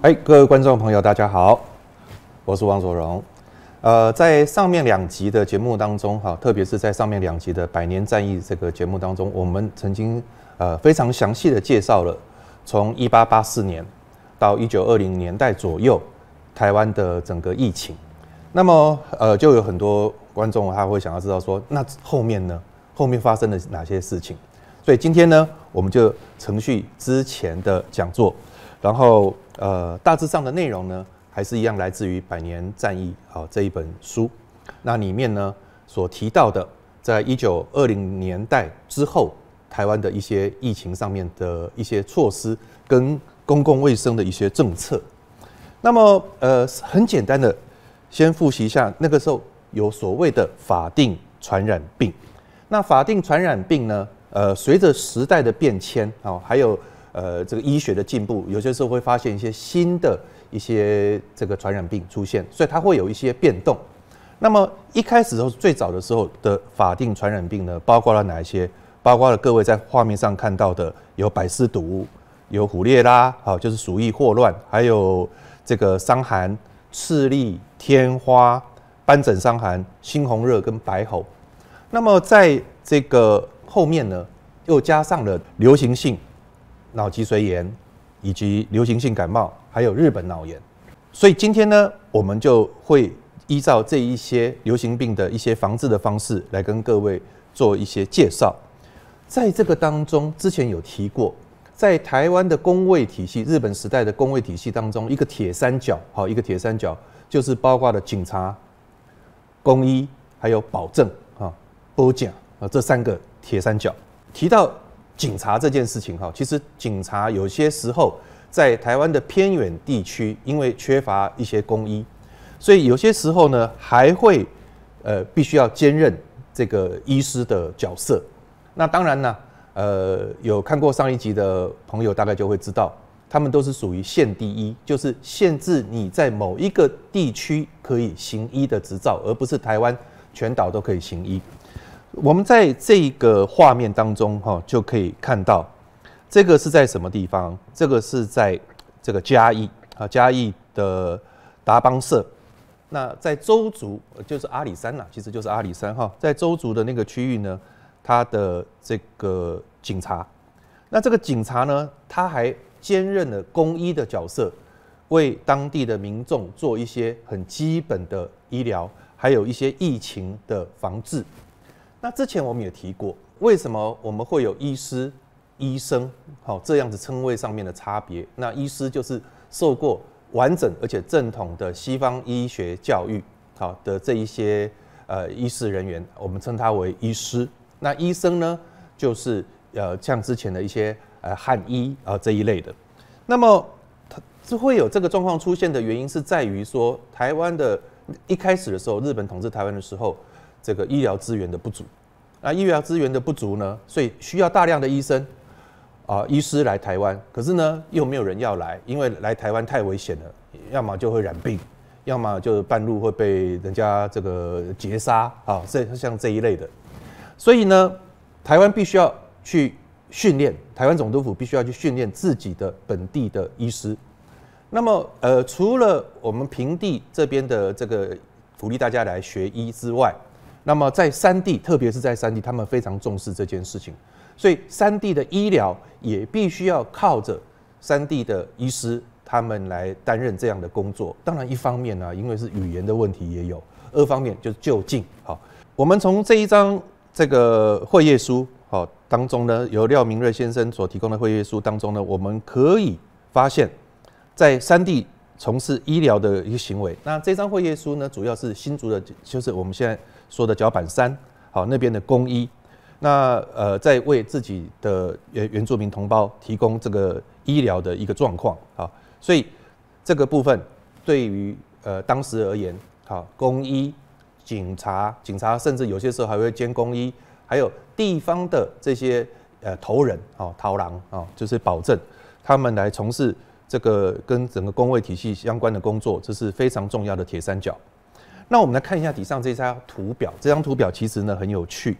哎，各位观众朋友，大家好，我是王佐荣。呃，在上面两集的节目当中，哈，特别是在上面两集的《百年战役》这个节目当中，我们曾经呃非常详细的介绍了从一八八四年到一九二零年代左右台湾的整个疫情。那么，呃，就有很多观众他会想要知道说，那后面呢？后面发生了哪些事情？所以今天呢，我们就程序之前的讲座。然后，呃，大致上的内容呢，还是一样来自于《百年战役》好这一本书。那里面呢，所提到的，在一九二零年代之后，台湾的一些疫情上面的一些措施跟公共卫生的一些政策。那么，呃，很简单的，先复习一下，那个时候有所谓的法定传染病。那法定传染病呢，呃，随着时代的变迁，哦，还有。呃，这个医学的进步，有些时候会发现一些新的、一些这个传染病出现，所以它会有一些变动。那么一开始的时候，最早的时候的法定传染病呢，包括了哪一些？包括了各位在画面上看到的，有百丝毒、有虎烈啦，好，就是鼠疫、霍乱，还有这个伤寒、赤痢、天花、斑疹伤寒、猩红热跟白喉。那么在这个后面呢，又加上了流行性。脑脊髓炎，以及流行性感冒，还有日本脑炎，所以今天呢，我们就会依照这一些流行病的一些防治的方式来跟各位做一些介绍。在这个当中，之前有提过，在台湾的工卫体系、日本时代的工卫体系当中，一个铁三角，好，一个铁三角就是包括了警察、工医，还有保证啊、保警啊这三个铁三角。提到。警察这件事情哈，其实警察有些时候在台湾的偏远地区，因为缺乏一些公医，所以有些时候呢，还会呃必须要兼任这个医师的角色。那当然呢，呃有看过上一集的朋友大概就会知道，他们都是属于县第一，就是限制你在某一个地区可以行医的执照，而不是台湾全岛都可以行医。我们在这个画面当中，哈，就可以看到这个是在什么地方？这个是在这个嘉义啊，嘉义的达邦社。那在周族，就是阿里山呐，其实就是阿里山哈，在周族的那个区域呢，他的这个警察，那这个警察呢，他还兼任了公医的角色，为当地的民众做一些很基本的医疗，还有一些疫情的防治。那之前我们也提过，为什么我们会有医师、医生，好这样子称谓上面的差别？那医师就是受过完整而且正统的西方医学教育，好，的这一些呃医师人员，我们称他为医师。那医生呢，就是呃像之前的一些呃汉医啊这一类的。那么它就会有这个状况出现的原因，是在于说台湾的一开始的时候，日本统治台湾的时候。这个医疗资源的不足，啊，医疗资源的不足呢，所以需要大量的医生，啊，医师来台湾，可是呢，又没有人要来，因为来台湾太危险了，要么就会染病，要么就半路会被人家这个劫杀，啊，这像这一类的，所以呢，台湾必须要去训练，台湾总督府必须要去训练自己的本地的医师，那么，呃，除了我们平地这边的这个鼓励大家来学医之外，那么在三地，特别是在三地，他们非常重视这件事情，所以三地的医疗也必须要靠着三地的医师，他们来担任这样的工作。当然，一方面呢，因为是语言的问题也有；二方面就是就近。好，我们从这一张这个会议书，好当中呢，由廖明瑞先生所提供的会议书当中呢，我们可以发现，在三地从事医疗的一个行为。那这张会议书呢，主要是新竹的，就是我们现在。说的脚板山，好那边的工医，那呃在为自己的原原住民同胞提供这个医疗的一个状况，啊，所以这个部分对于呃当时而言，好工医、警察、警察甚至有些时候还会兼工医，还有地方的这些呃头人啊、头狼啊，就是保证他们来从事这个跟整个工会体系相关的工作，这是非常重要的铁三角。那我们来看一下底上这张图表，这张图表其实呢很有趣。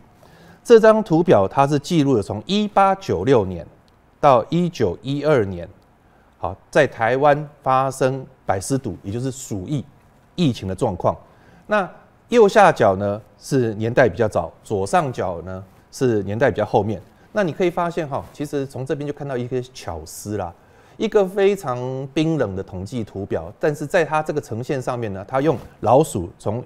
这张图表它是记录了从一八九六年到一九一二年，好，在台湾发生百思堵，也就是鼠疫疫情的状况。那右下角呢是年代比较早，左上角呢是年代比较后面。那你可以发现哈，其实从这边就看到一些巧思啦。一个非常冰冷的统计图表，但是在它这个呈现上面呢，它用老鼠从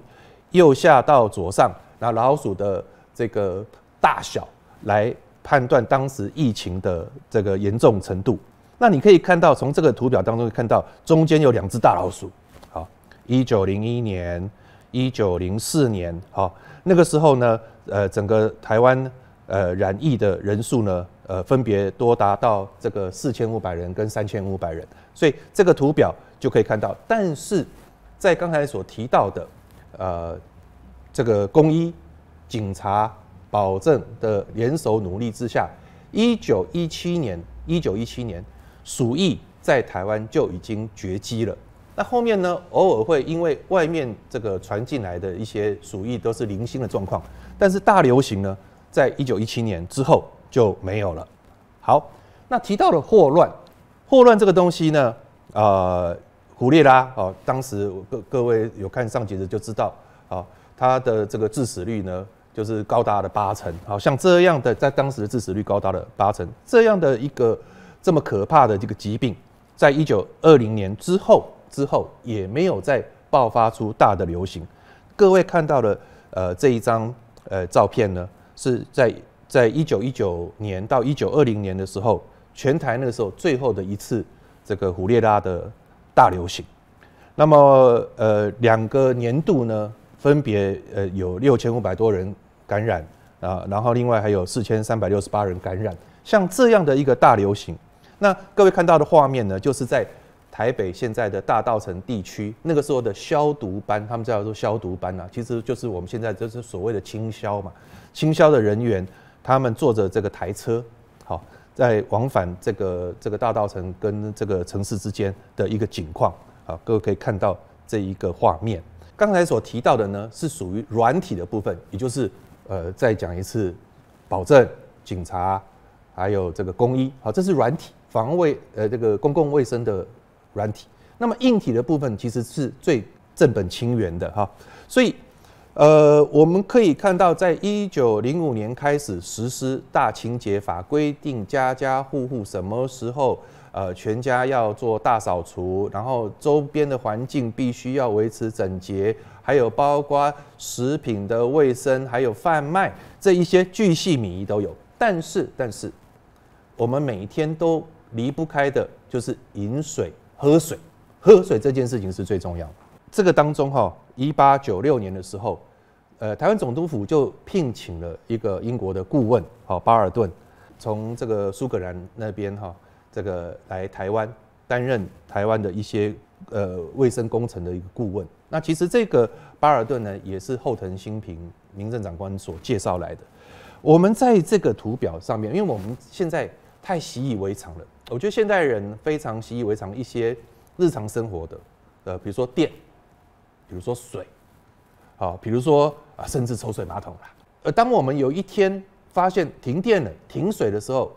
右下到左上，那老鼠的这个大小来判断当时疫情的这个严重程度。那你可以看到，从这个图表当中看到，中间有两只大老鼠。好，一九零一年、一九零四年，好，那个时候呢，呃，整个台湾呃染疫的人数呢。呃，分别多达到这个四千五百人跟三千五百人，所以这个图表就可以看到。但是在刚才所提到的，呃，这个公医、警察、保证的联手努力之下，一九一七年，一九一七年鼠疫在台湾就已经绝迹了。那后面呢，偶尔会因为外面这个传进来的一些鼠疫都是零星的状况，但是大流行呢，在一九一七年之后。就没有了。好，那提到了霍乱，霍乱这个东西呢，呃，胡列拉哦，当时各各位有看上集的就知道啊，它的这个致死率呢，就是高达了八成。好像这样的，在当时的致死率高达了八成，这样的一个这么可怕的这个疾病，在一九二零年之后之后，也没有再爆发出大的流行。各位看到的呃这一张呃照片呢，是在。在一九一九年到一九二零年的时候，全台那个时候最后的一次这个虎列拉的大流行，那么呃两个年度呢，分别呃有六千五百多人感染啊，然后另外还有四千三百六十八人感染，像这样的一个大流行，那各位看到的画面呢，就是在台北现在的大稻城地区那个时候的消毒班，他们叫做消毒班呐，其实就是我们现在就是所谓的清消嘛，清消的人员。他们坐着这个台车，好，在往返这个这个大道城跟这个城市之间的一个景况，好，各位可以看到这一个画面。刚才所提到的呢，是属于软体的部分，也就是，呃，再讲一次，保证警察，还有这个公医，好，这是软体防卫，呃，这个公共卫生的软体。那么硬体的部分，其实是最正本清源的哈，所以。呃，我们可以看到，在一九零五年开始实施大清洁法，规定家家户户什么时候呃全家要做大扫除，然后周边的环境必须要维持整洁，还有包括食品的卫生，还有贩卖这一些巨细靡遗都有。但是，但是我们每天都离不开的就是饮水，喝水，喝水这件事情是最重要。这个当中哈。一八九六年的时候，呃，台湾总督府就聘请了一个英国的顾问，好巴尔顿，从这个苏格兰那边哈，这个来台湾担任台湾的一些呃卫生工程的一个顾问。那其实这个巴尔顿呢，也是后藤新平民政长官所介绍来的。我们在这个图表上面，因为我们现在太习以为常了，我觉得现代人非常习以为常一些日常生活的，呃，比如说电。比如说水，好，比如说啊，甚至抽水马桶啦。而当我们有一天发现停电了、停水的时候，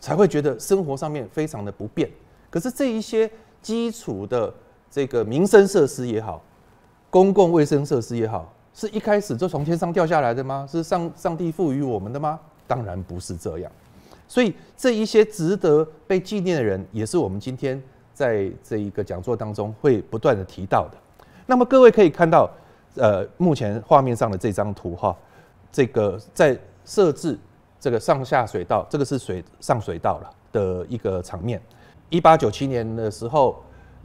才会觉得生活上面非常的不便。可是这一些基础的这个民生设施也好，公共卫生设施也好，是一开始就从天上掉下来的吗？是上上帝赋予我们的吗？当然不是这样。所以这一些值得被纪念的人，也是我们今天在这一个讲座当中会不断的提到的。那么各位可以看到，呃，目前画面上的这张图哈，这个在设置这个上下水道，这个是水上水道了的一个场面。一八九七年的时候，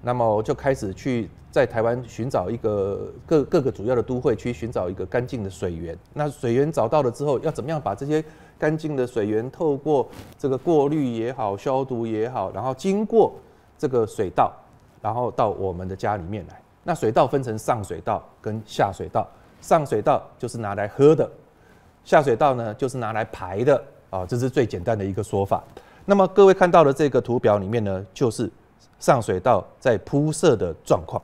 那么就开始去在台湾寻找一个各各个主要的都会区寻找一个干净的水源。那水源找到了之后，要怎么样把这些干净的水源透过这个过滤也好、消毒也好，然后经过这个水道，然后到我们的家里面来。那水道分成上水道跟下水道，上水道就是拿来喝的，下水道呢就是拿来排的，啊，这是最简单的一个说法。那么各位看到的这个图表里面呢，就是上水道在铺设的状况。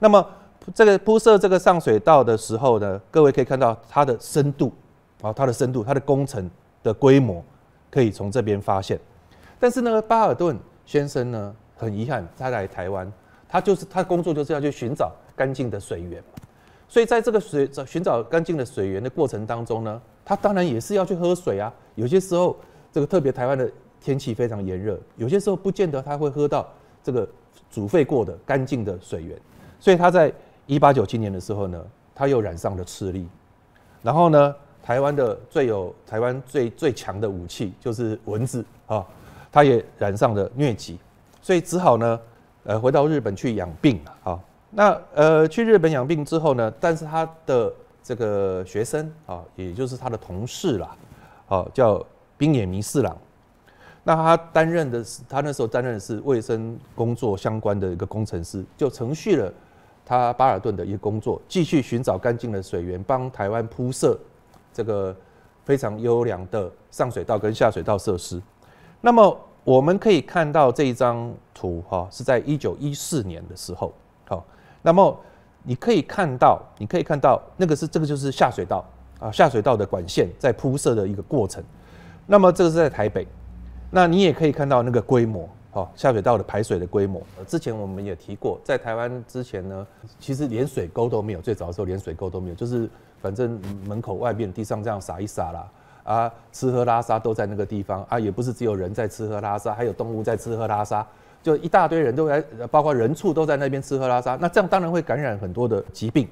那么这个铺设这个上水道的时候呢，各位可以看到它的深度，啊，它的深度，它的工程的规模可以从这边发现。但是呢，巴尔顿先生呢，很遗憾他来台湾。他就是他工作就是要去寻找干净的水源，所以在这个水找寻找干净的水源的过程当中呢，他当然也是要去喝水啊。有些时候，这个特别台湾的天气非常炎热，有些时候不见得他会喝到这个煮沸过的干净的水源。所以他在一八九七年的时候呢，他又染上了赤痢，然后呢，台湾的最有台湾最最强的武器就是蚊子啊，他也染上了疟疾，所以只好呢。呃，回到日本去养病了啊。那呃，去日本养病之后呢，但是他的这个学生啊，也就是他的同事啦，啊，叫冰野弥四郎。那他担任的是，他那时候担任的是卫生工作相关的一个工程师，就程序了他巴尔顿的一个工作，继续寻找干净的水源，帮台湾铺设这个非常优良的上水道跟下水道设施。那么。我们可以看到这一张图哈，是在一九一四年的时候，好，那么你可以看到，你可以看到那个是这个就是下水道啊，下水道的管线在铺设的一个过程。那么这个是在台北，那你也可以看到那个规模，哈，下水道的排水的规模。之前我们也提过，在台湾之前呢，其实连水沟都没有，最早的时候连水沟都没有，就是反正门口外面地上这样撒一撒啦。啊，吃喝拉撒都在那个地方啊，也不是只有人在吃喝拉撒，还有动物在吃喝拉撒，就一大堆人都在，包括人畜都在那边吃喝拉撒。那这样当然会感染很多的疾病，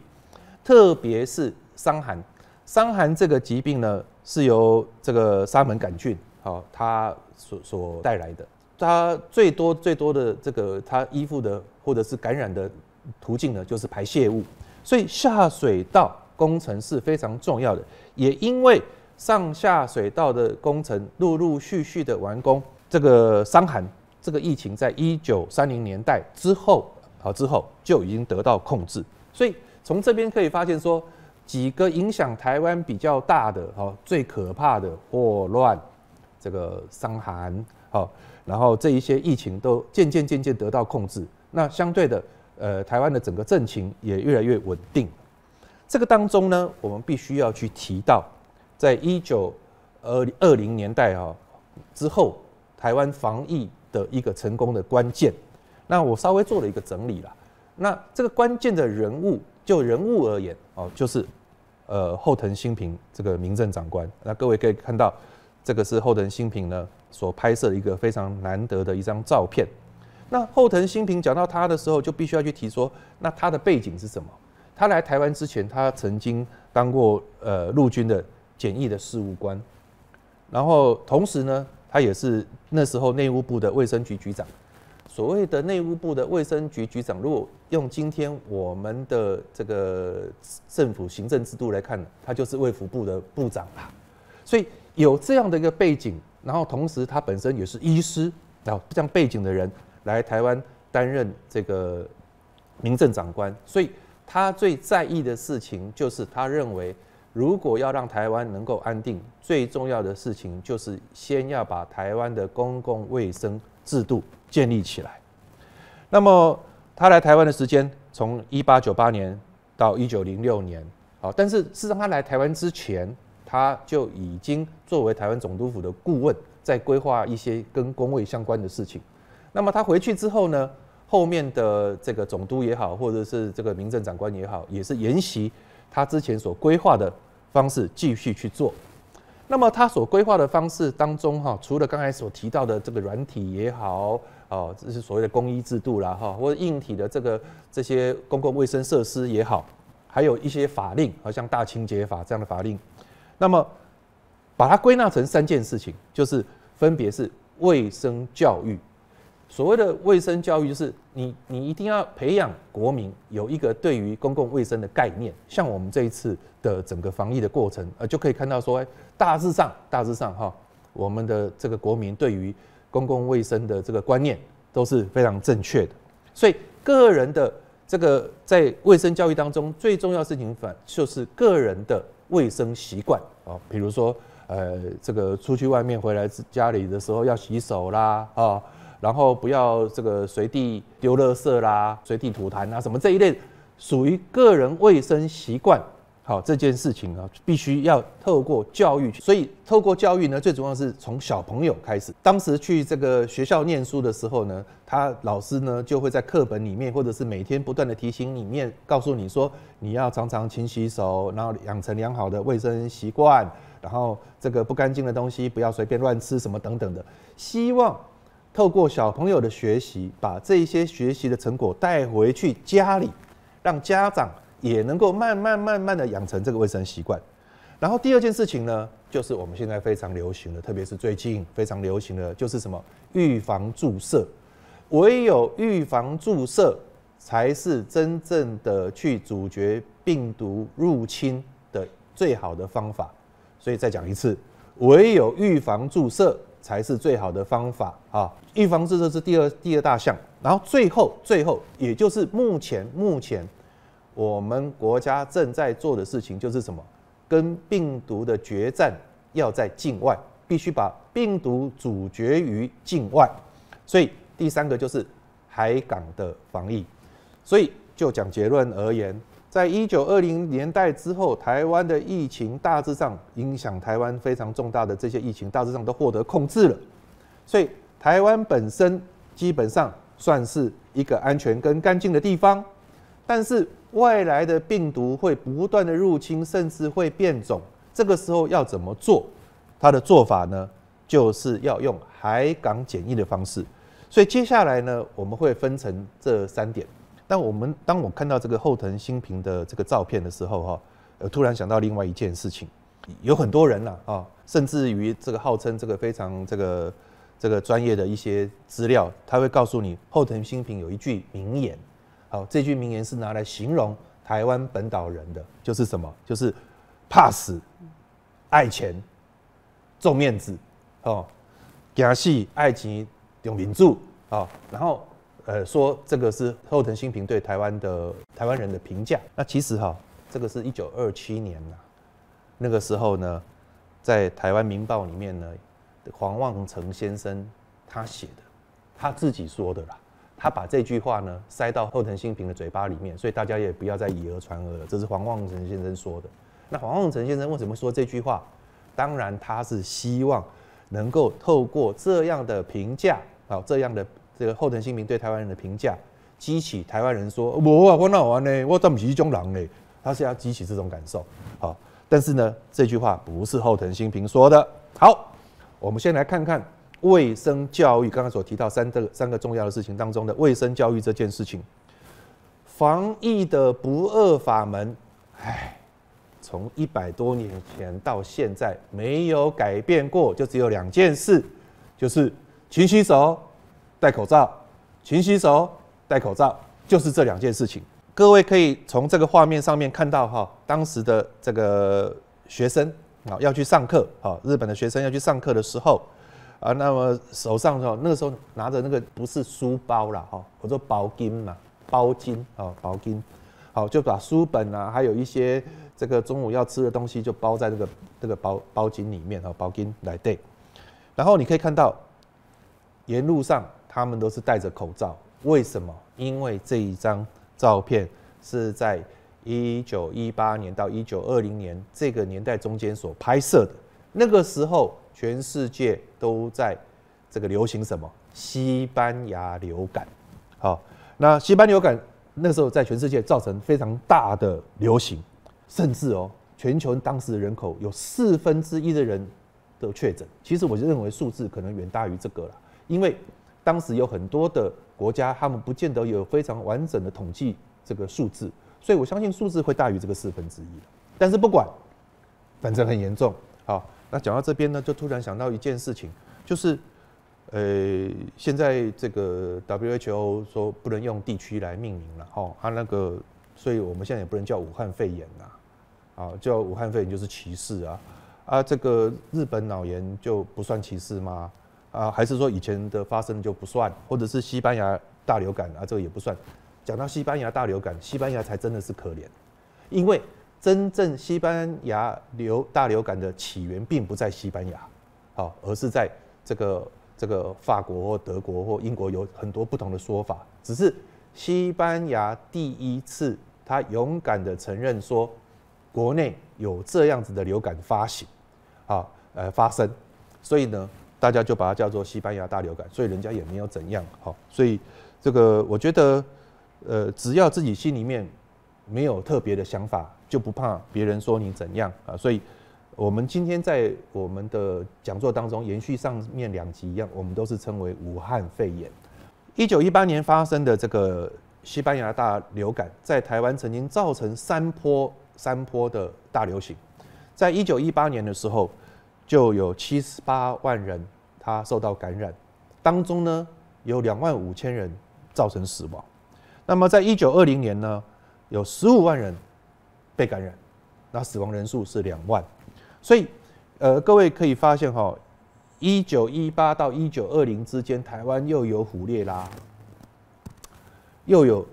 特别是伤寒。伤寒这个疾病呢，是由这个沙门杆菌，好，它所所带来的，它最多最多的这个它依附的或者是感染的途径呢，就是排泄物。所以下水道工程是非常重要的，也因为。上下水道的工程陆陆续续的完工，这个伤寒，这个疫情在一九三零年代之后，好之后就已经得到控制。所以从这边可以发现，说几个影响台湾比较大的，好最可怕的霍乱，这个伤寒，好，然后这一些疫情都渐渐渐渐得到控制。那相对的，呃，台湾的整个政情也越来越稳定。这个当中呢，我们必须要去提到。在一九二二零年代啊之后，台湾防疫的一个成功的关键，那我稍微做了一个整理啦。那这个关键的人物，就人物而言哦，就是呃后藤新平这个民政长官。那各位可以看到，这个是后藤新平呢所拍摄的一个非常难得的一张照片。那后藤新平讲到他的时候，就必须要去提说，那他的背景是什么？他来台湾之前，他曾经当过呃陆军的。简易的事务官，然后同时呢，他也是那时候内务部的卫生局局长。所谓的内务部的卫生局局长，如果用今天我们的这个政府行政制度来看，他就是卫福部的部长啦。所以有这样的一个背景，然后同时他本身也是医师，然后这样背景的人来台湾担任这个民政长官，所以他最在意的事情就是他认为。如果要让台湾能够安定，最重要的事情就是先要把台湾的公共卫生制度建立起来。那么他来台湾的时间从一八九八年到一九零六年，好，但是事实上他来台湾之前，他就已经作为台湾总督府的顾问，在规划一些跟工位相关的事情。那么他回去之后呢，后面的这个总督也好，或者是这个民政长官也好，也是沿袭他之前所规划的。方式继续去做，那么他所规划的方式当中哈，除了刚才所提到的这个软体也好，哦，这是所谓的公益制度啦哈，或者硬体的这个这些公共卫生设施也好，还有一些法令，好像大清洁法这样的法令，那么把它归纳成三件事情，就是分别是卫生教育。所谓的卫生教育，就是你你一定要培养国民有一个对于公共卫生的概念。像我们这一次的整个防疫的过程，呃，就可以看到说，大致上，大致上哈，我们的这个国民对于公共卫生的这个观念都是非常正确的。所以，个人的这个在卫生教育当中最重要的事情，反就是个人的卫生习惯啊，比如说，呃，这个出去外面回来家里的时候要洗手啦，啊。然后不要这个随地丢垃圾啦，随地吐痰啊什么这一类，属于个人卫生习惯。好，这件事情啊，必须要透过教育。所以透过教育呢，最主要的是从小朋友开始。当时去这个学校念书的时候呢，他老师呢就会在课本里面，或者是每天不断的提醒你，面告诉你说，你要常常勤洗手，然后养成良好的卫生习惯，然后这个不干净的东西不要随便乱吃，什么等等的，希望。透过小朋友的学习，把这些学习的成果带回去家里，让家长也能够慢慢慢慢的养成这个卫生习惯。然后第二件事情呢，就是我们现在非常流行的，特别是最近非常流行的，就是什么预防注射。唯有预防注射才是真正的去阻绝病毒入侵的最好的方法。所以再讲一次，唯有预防注射。才是最好的方法啊！预防这这是第二第二大项，然后最后最后，也就是目前目前我们国家正在做的事情，就是什么？跟病毒的决战要在境外，必须把病毒阻绝于境外，所以第三个就是海港的防疫。所以就讲结论而言。在一九二零年代之后，台湾的疫情大致上影响台湾非常重大的这些疫情，大致上都获得控制了，所以台湾本身基本上算是一个安全跟干净的地方。但是外来的病毒会不断的入侵，甚至会变种，这个时候要怎么做？他的做法呢，就是要用海港检疫的方式。所以接下来呢，我们会分成这三点。但我们当我看到这个后藤新平的这个照片的时候，哈，突然想到另外一件事情，有很多人啦，啊，甚至于这个号称这个非常这个这个专业的一些资料，他会告诉你后藤新平有一句名言，好，这句名言是拿来形容台湾本岛人的，就是什么？就是怕死、爱钱、重面子，哦，怕死、爱情重面著。哦，然后。呃，说这个是后藤新平对台湾的台湾人的评价。那其实哈，这个是一九二七年呐，那个时候呢，在《台湾民报》里面呢，黄望成先生他写的，他自己说的啦。他把这句话呢塞到后藤新平的嘴巴里面，所以大家也不要再以讹传讹了。这是黄望成先生说的。那黄望成先生为什么说这句话？当然他是希望能够透过这样的评价好这样的。这个后藤新平对台湾人的评价，激起台湾人说：“我我那玩呢，我当不起这种人呢。”他是要激起这种感受。好，但是呢，这句话不是后藤新平说的。好，我们先来看看卫生教育。刚刚所提到三个三个重要的事情当中的卫生教育这件事情，防疫的不二法门，唉，从一百多年前到现在没有改变过，就只有两件事，就是勤洗手。戴口罩，勤洗手，戴口罩就是这两件事情。各位可以从这个画面上面看到哈，当时的这个学生啊要去上课啊，日本的学生要去上课的时候啊，那么手上那个时候拿着那个不是书包了哈，我说包巾嘛，包巾啊包巾，好就把书本啊还有一些这个中午要吃的东西就包在那个那个包包巾里面啊包巾来对，然后你可以看到沿路上。他们都是戴着口罩，为什么？因为这一张照片是在一九一八年到一九二零年这个年代中间所拍摄的。那个时候，全世界都在这个流行什么？西班牙流感。好，那西班牙流感那时候在全世界造成非常大的流行，甚至哦，全球当时人口有四分之一的人都确诊。其实我就认为数字可能远大于这个了，因为。当时有很多的国家，他们不见得有非常完整的统计这个数字，所以我相信数字会大于这个四分之一。但是不管，反正很严重。好，那讲到这边呢，就突然想到一件事情，就是，呃，现在这个 WHO 说不能用地区来命名了哦，它那个，所以我们现在也不能叫武汉肺炎了，啊，叫武汉肺炎就是歧视啊，啊，这个日本脑炎就不算歧视吗？啊，还是说以前的发生就不算，或者是西班牙大流感啊，这个也不算。讲到西班牙大流感，西班牙才真的是可怜，因为真正西班牙流大流感的起源并不在西班牙，好，而是在这个这个法国或德国或英国有很多不同的说法。只是西班牙第一次，他勇敢的承认说国内有这样子的流感发行，啊，呃，发生，所以呢。大家就把它叫做西班牙大流感，所以人家也没有怎样，好，所以这个我觉得，呃，只要自己心里面没有特别的想法，就不怕别人说你怎样啊。所以我们今天在我们的讲座当中，延续上面两集一样，我们都是称为武汉肺炎。一九一八年发生的这个西班牙大流感，在台湾曾经造成三波三波的大流行，在一九一八年的时候。就有七十八万人，他受到感染，当中呢有两万五千人造成死亡。那么在一九二零年呢，有十五万人被感染，那死亡人数是两万。所以，呃，各位可以发现哈，一九一八到一九二零之间，台湾又有虎烈拉，又有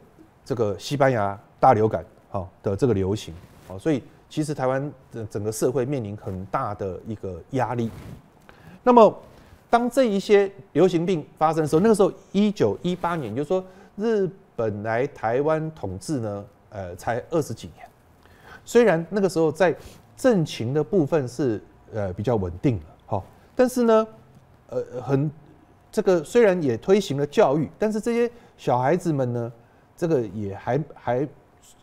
这个西班牙大流感，好的这个流行，好，所以。其实台湾整整个社会面临很大的一个压力。那么，当这一些流行病发生的时候，那个时候一九一八年，就是说日本来台湾统治呢，呃，才二十几年。虽然那个时候在政情的部分是呃比较稳定了，哈，但是呢，呃，很这个虽然也推行了教育，但是这些小孩子们呢，这个也还还。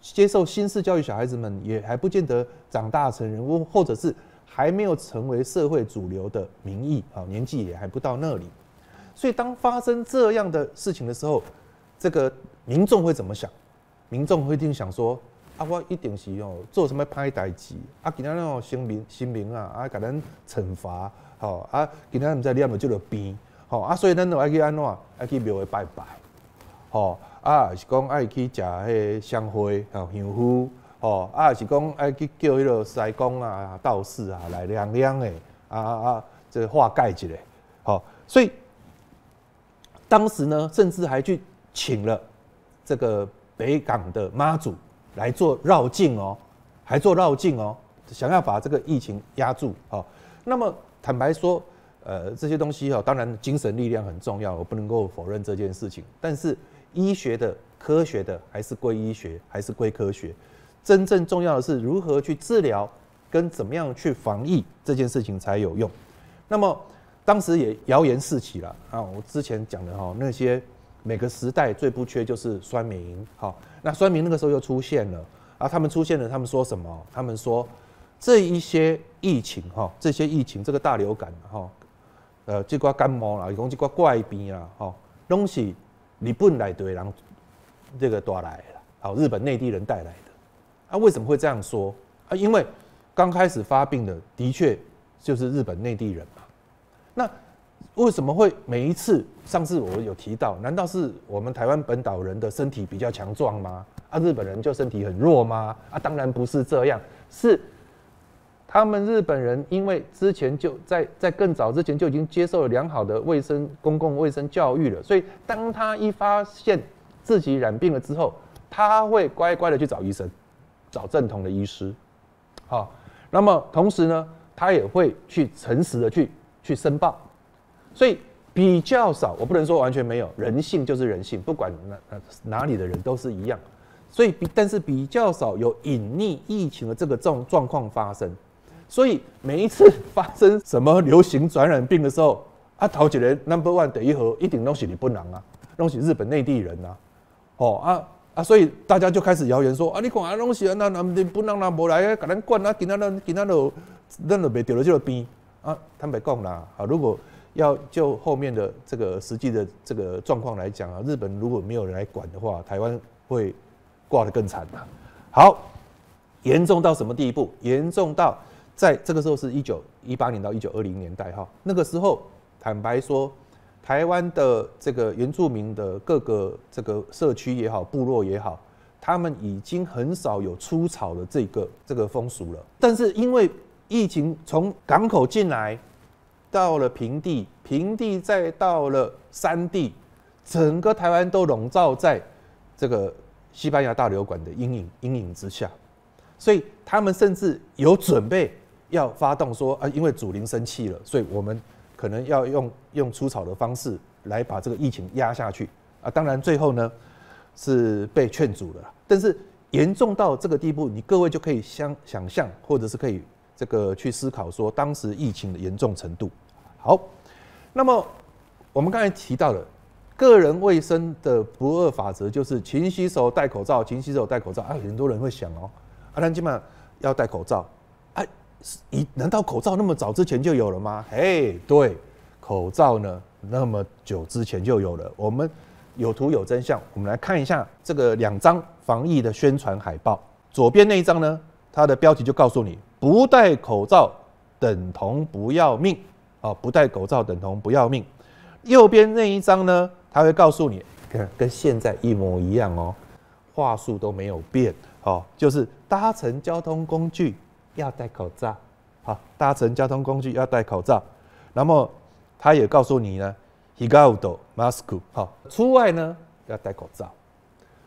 接受新式教育，小孩子们也还不见得长大成人，或或者是还没有成为社会主流的民意啊，年纪也还不到那里。所以当发生这样的事情的时候，这个民众会怎么想？民众一定想说：啊，我一定是哦做什么歹代志，啊，其他那种神明神明啊，啊，给咱惩罚，好，啊，今他不知念了就了病，好，啊，所以咱就要去安怎，要去庙里拜拜。哦，啊，是讲爱去食迄香灰吼香灰，吼啊，是讲爱去叫迄个师公啊、道士啊来量量诶，啊啊，啊，这个画盖子嘞，好，所以当时呢，甚至还去请了这个北港的妈祖来做绕境哦，还做绕境哦，想要把这个疫情压住哦。那么坦白说，呃，这些东西哦，当然精神力量很重要，我不能够否认这件事情，但是。医学的、科学的，还是归医学，还是归科学？真正重要的是如何去治疗，跟怎么样去防疫这件事情才有用。那么当时也谣言四起了啊！我之前讲的哈，那些每个时代最不缺就是酸民，好，那酸民那个时候又出现了啊，他们出现了，他们说什么？他们说这一些疫情哈，这些疫情，这个大流感哈，呃，这个感冒啦，讲这个怪病啦，哈，拢西你不来对，然后这个多来好，日本内地人带来的，啊，为什么会这样说啊？因为刚开始发病的的确就是日本内地人嘛，那为什么会每一次上次我有提到？难道是我们台湾本岛人的身体比较强壮吗？啊，日本人就身体很弱吗？啊，当然不是这样，是。他们日本人因为之前就在在更早之前就已经接受了良好的卫生公共卫生教育了，所以当他一发现自己染病了之后，他会乖乖的去找医生，找正统的医师，好，那么同时呢，他也会去诚实的去去申报，所以比较少，我不能说完全没有人性就是人性，不管哪哪里的人都是一样，所以比，但是比较少有隐匿疫情的这个状状况发生。所以每一次发生什么流行传染病的时候，啊，桃姐年 number one 得一和一顶东西你不难啊，东西日本内地人呐，哦啊啊，所以大家就开始谣言说啊，你看啊东西那那你本不让人无来啊，给咱管啊，给他那给他那扔了别掉了，这个病啊，坦白讲啦，啊，如果要就后面的这个实际的这个状况来讲啊，日本如果没有人来管的话，台湾会挂得更惨呐。好，严重到什么地步？严重到。在这个时候是一九一八年到一九二零年代哈，那个时候坦白说，台湾的这个原住民的各个这个社区也好，部落也好，他们已经很少有出草的这个这个风俗了。但是因为疫情从港口进来，到了平地，平地再到了山地，整个台湾都笼罩在这个西班牙大流管的阴影阴影之下，所以他们甚至有准备。要发动说啊，因为主灵生气了，所以我们可能要用用出草的方式来把这个疫情压下去啊。当然最后呢是被劝阻了，但是严重到这个地步，你各位就可以想想象，或者是可以这个去思考说当时疫情的严重程度。好，那么我们刚才提到了个人卫生的不二法则，就是勤洗手、戴口罩，勤洗手、戴口罩啊。很多人会想哦，啊，兰起码要戴口罩。一难道口罩那么早之前就有了吗？嘿，对，口罩呢，那么久之前就有了。我们有图有真相，我们来看一下这个两张防疫的宣传海报。左边那一张呢，它的标题就告诉你，不戴口罩等同不要命啊！不戴口罩等同不要命。右边那一张呢，它会告诉你，看跟现在一模一样哦，话术都没有变哦，就是搭乘交通工具。要戴口罩，好，搭乘交通工具要戴口罩。那么他也告诉你呢，Higado masku，好，出外呢要戴口罩。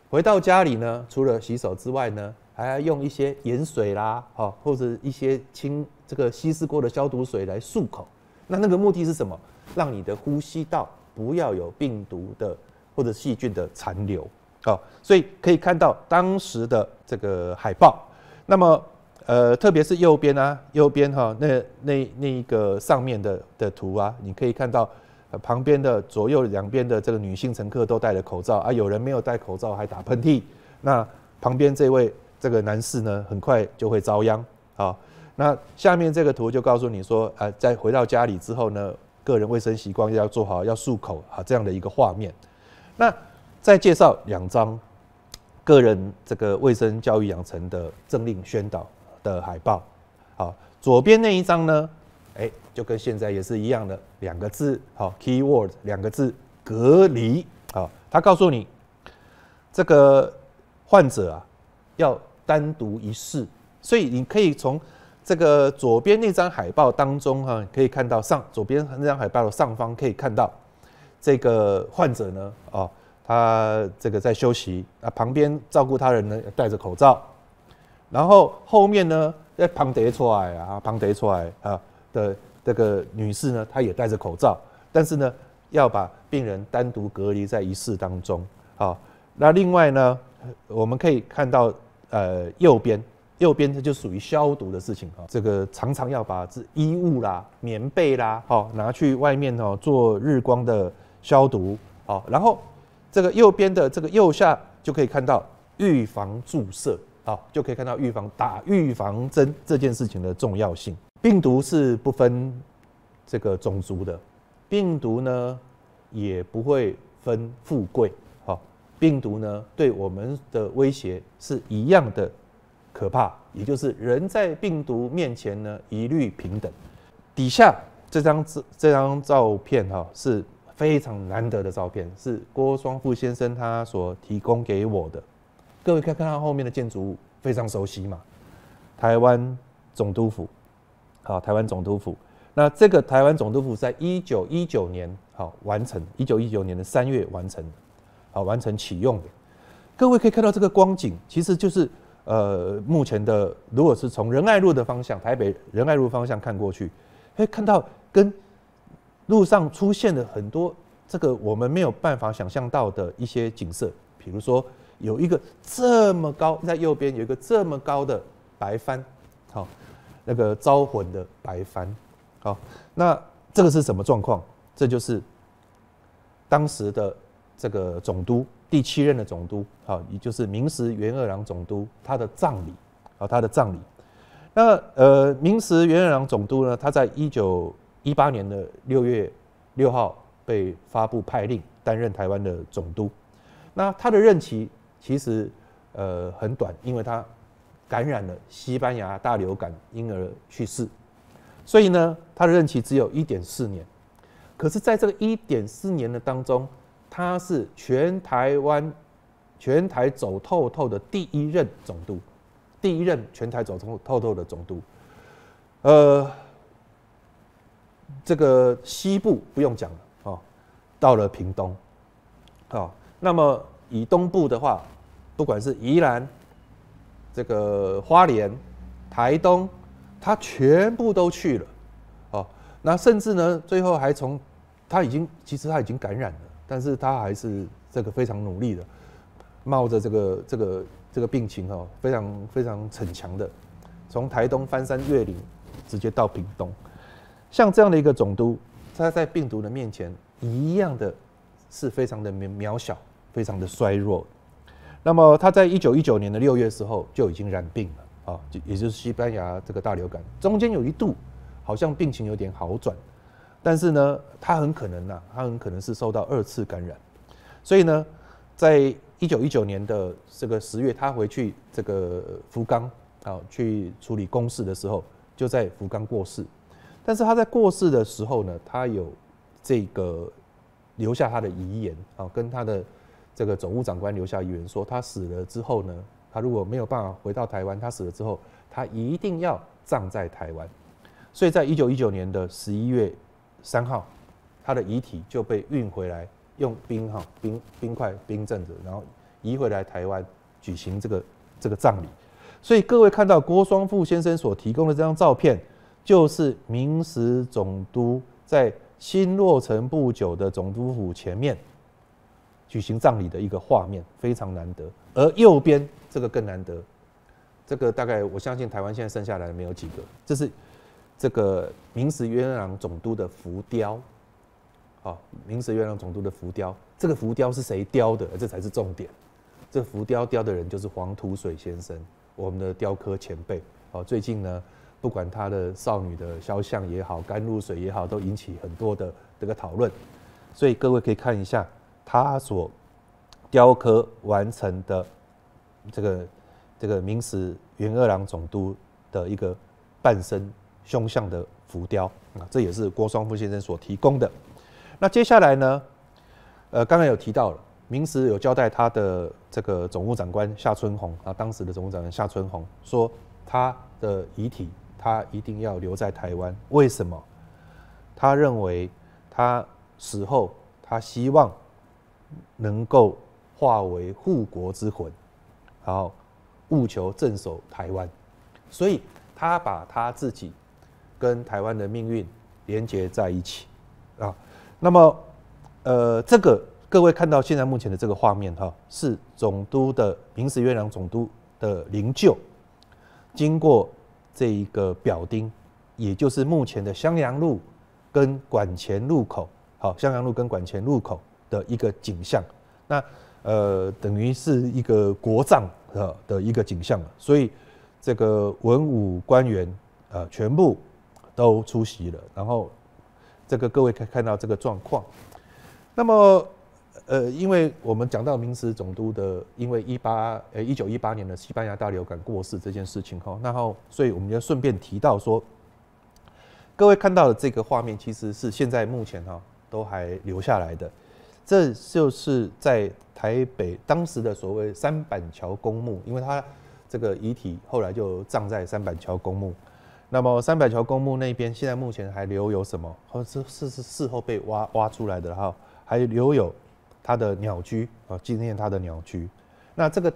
回到家里呢，除了洗手之外呢，还要用一些盐水啦，好，或者一些清这个稀释过的消毒水来漱口。那那个目的是什么？让你的呼吸道不要有病毒的或者细菌的残留，好，所以可以看到当时的这个海报。那么呃，特别是右边啊，右边哈，那那那一个上面的的图啊，你可以看到，旁边的左右两边的这个女性乘客都戴了口罩啊，有人没有戴口罩还打喷嚏，那旁边这位这个男士呢，很快就会遭殃啊。那下面这个图就告诉你说，啊，在回到家里之后呢，个人卫生习惯要做好，要漱口啊，这样的一个画面。那再介绍两张个人这个卫生教育养成的政令宣导。的海报，好，左边那一张呢？哎，就跟现在也是一样的，两个字，好，keyword 两个字，隔离，好，他告诉你，这个患者啊，要单独一室，所以你可以从这个左边那张海报当中哈，可以看到上左边那张海报的上方可以看到，这个患者呢，哦。他这个在休息，啊，旁边照顾他人呢戴着口罩。然后后面呢，在旁蝶出来啊，旁蝶出来啊的这个女士呢，她也戴着口罩，但是呢要把病人单独隔离在一室当中好，那另外呢，我们可以看到呃右边，右边它就属于消毒的事情啊。这个常常要把这衣物啦、棉被啦，好拿去外面哦做日光的消毒。好，然后这个右边的这个右下就可以看到预防注射。好，就可以看到预防打预防针这件事情的重要性。病毒是不分这个种族的，病毒呢也不会分富贵。好，病毒呢对我们的威胁是一样的可怕，也就是人在病毒面前呢一律平等。底下这张这这张照片哈是非常难得的照片，是郭双富先生他所提供给我的。各位可以看到后面的建筑物，非常熟悉嘛？台湾总督府，好，台湾总督府。那这个台湾总督府在一九一九年，好，完成一九一九年的三月完成，好，完成启用。各位可以看到这个光景，其实就是呃，目前的，如果是从仁爱路的方向，台北仁爱路方向看过去，会看到跟路上出现的很多这个我们没有办法想象到的一些景色，比如说。有一个这么高，在右边有一个这么高的白帆，好，那个招魂的白帆，好，那这个是什么状况？这就是当时的这个总督第七任的总督，好，也就是明石元二郎总督他的葬礼，好，他的葬礼。那呃，明石元二郎总督呢，他在一九一八年的六月六号被发布派令，担任台湾的总督，那他的任期。其实，呃，很短，因为他感染了西班牙大流感，因而去世。所以呢，他的任期只有一点四年。可是，在这个一点四年的当中，他是全台湾、全台走透透的第一任总督，第一任全台走通透透的总督。呃，这个西部不用讲了啊，到了屏东啊，那么。以东部的话，不管是宜兰、这个花莲、台东，他全部都去了，哦，那甚至呢，最后还从他已经其实他已经感染了，但是他还是这个非常努力的，冒着这个这个这个病情哦，非常非常逞强的，从台东翻山越岭，直接到屏东。像这样的一个总督，他在病毒的面前，一样的是非常的渺渺小。非常的衰弱，那么他在一九一九年的六月时候就已经染病了啊，就也就是西班牙这个大流感。中间有一度好像病情有点好转，但是呢，他很可能呐，他很可能是受到二次感染。所以呢，在一九一九年的这个十月，他回去这个福冈啊去处理公事的时候，就在福冈过世。但是他在过世的时候呢，他有这个留下他的遗言啊，跟他的。这个总务长官留下遗言说，他死了之后呢，他如果没有办法回到台湾，他死了之后，他一定要葬在台湾。所以在一九一九年的十一月三号，他的遗体就被运回来，用冰哈冰冰块冰镇着，然后移回来台湾举行这个这个葬礼。所以各位看到郭双富先生所提供的这张照片，就是明史总督在新落成不久的总督府前面。举行葬礼的一个画面非常难得，而右边这个更难得，这个大概我相信台湾现在剩下来的没有几个。这是这个明石鸳郎总督的浮雕，好，明石鸳郎总督的浮雕，这个浮雕是谁雕的？这才是重点。这浮雕雕的人就是黄土水先生，我们的雕刻前辈。哦，最近呢，不管他的少女的肖像也好，甘露水也好，都引起很多的这个讨论，所以各位可以看一下。他所雕刻完成的这个这个明史元二郎总督的一个半身胸像的浮雕啊，这也是郭双富先生所提供的。那接下来呢？呃，刚刚有提到了明史有交代他的这个总务长官夏春红啊，当时的总务长官夏春红说，他的遗体他一定要留在台湾，为什么？他认为他死后他希望。能够化为护国之魂，然后务求镇守台湾，所以他把他自己跟台湾的命运连接在一起啊。那么，呃，这个各位看到现在目前的这个画面哈，是总督的明史月亮总督的灵柩，经过这一个表丁，也就是目前的襄阳路跟管前路口，好，襄阳路跟管前路口。的一个景象，那呃，等于是一个国葬的的一个景象所以这个文武官员呃全部都出席了，然后这个各位可以看到这个状况，那么呃，因为我们讲到明史总督的，因为一八呃一九一八年的西班牙大流感过世这件事情哈，然后所以我们就顺便提到说，各位看到的这个画面其实是现在目前哈都还留下来的。这就是在台北当时的所谓三板桥公墓，因为他这个遗体后来就葬在三板桥公墓。那么三板桥公墓那边现在目前还留有什么？或这是事后被挖挖出来的哈？还留有他的鸟居啊，纪念他的鸟居。那这个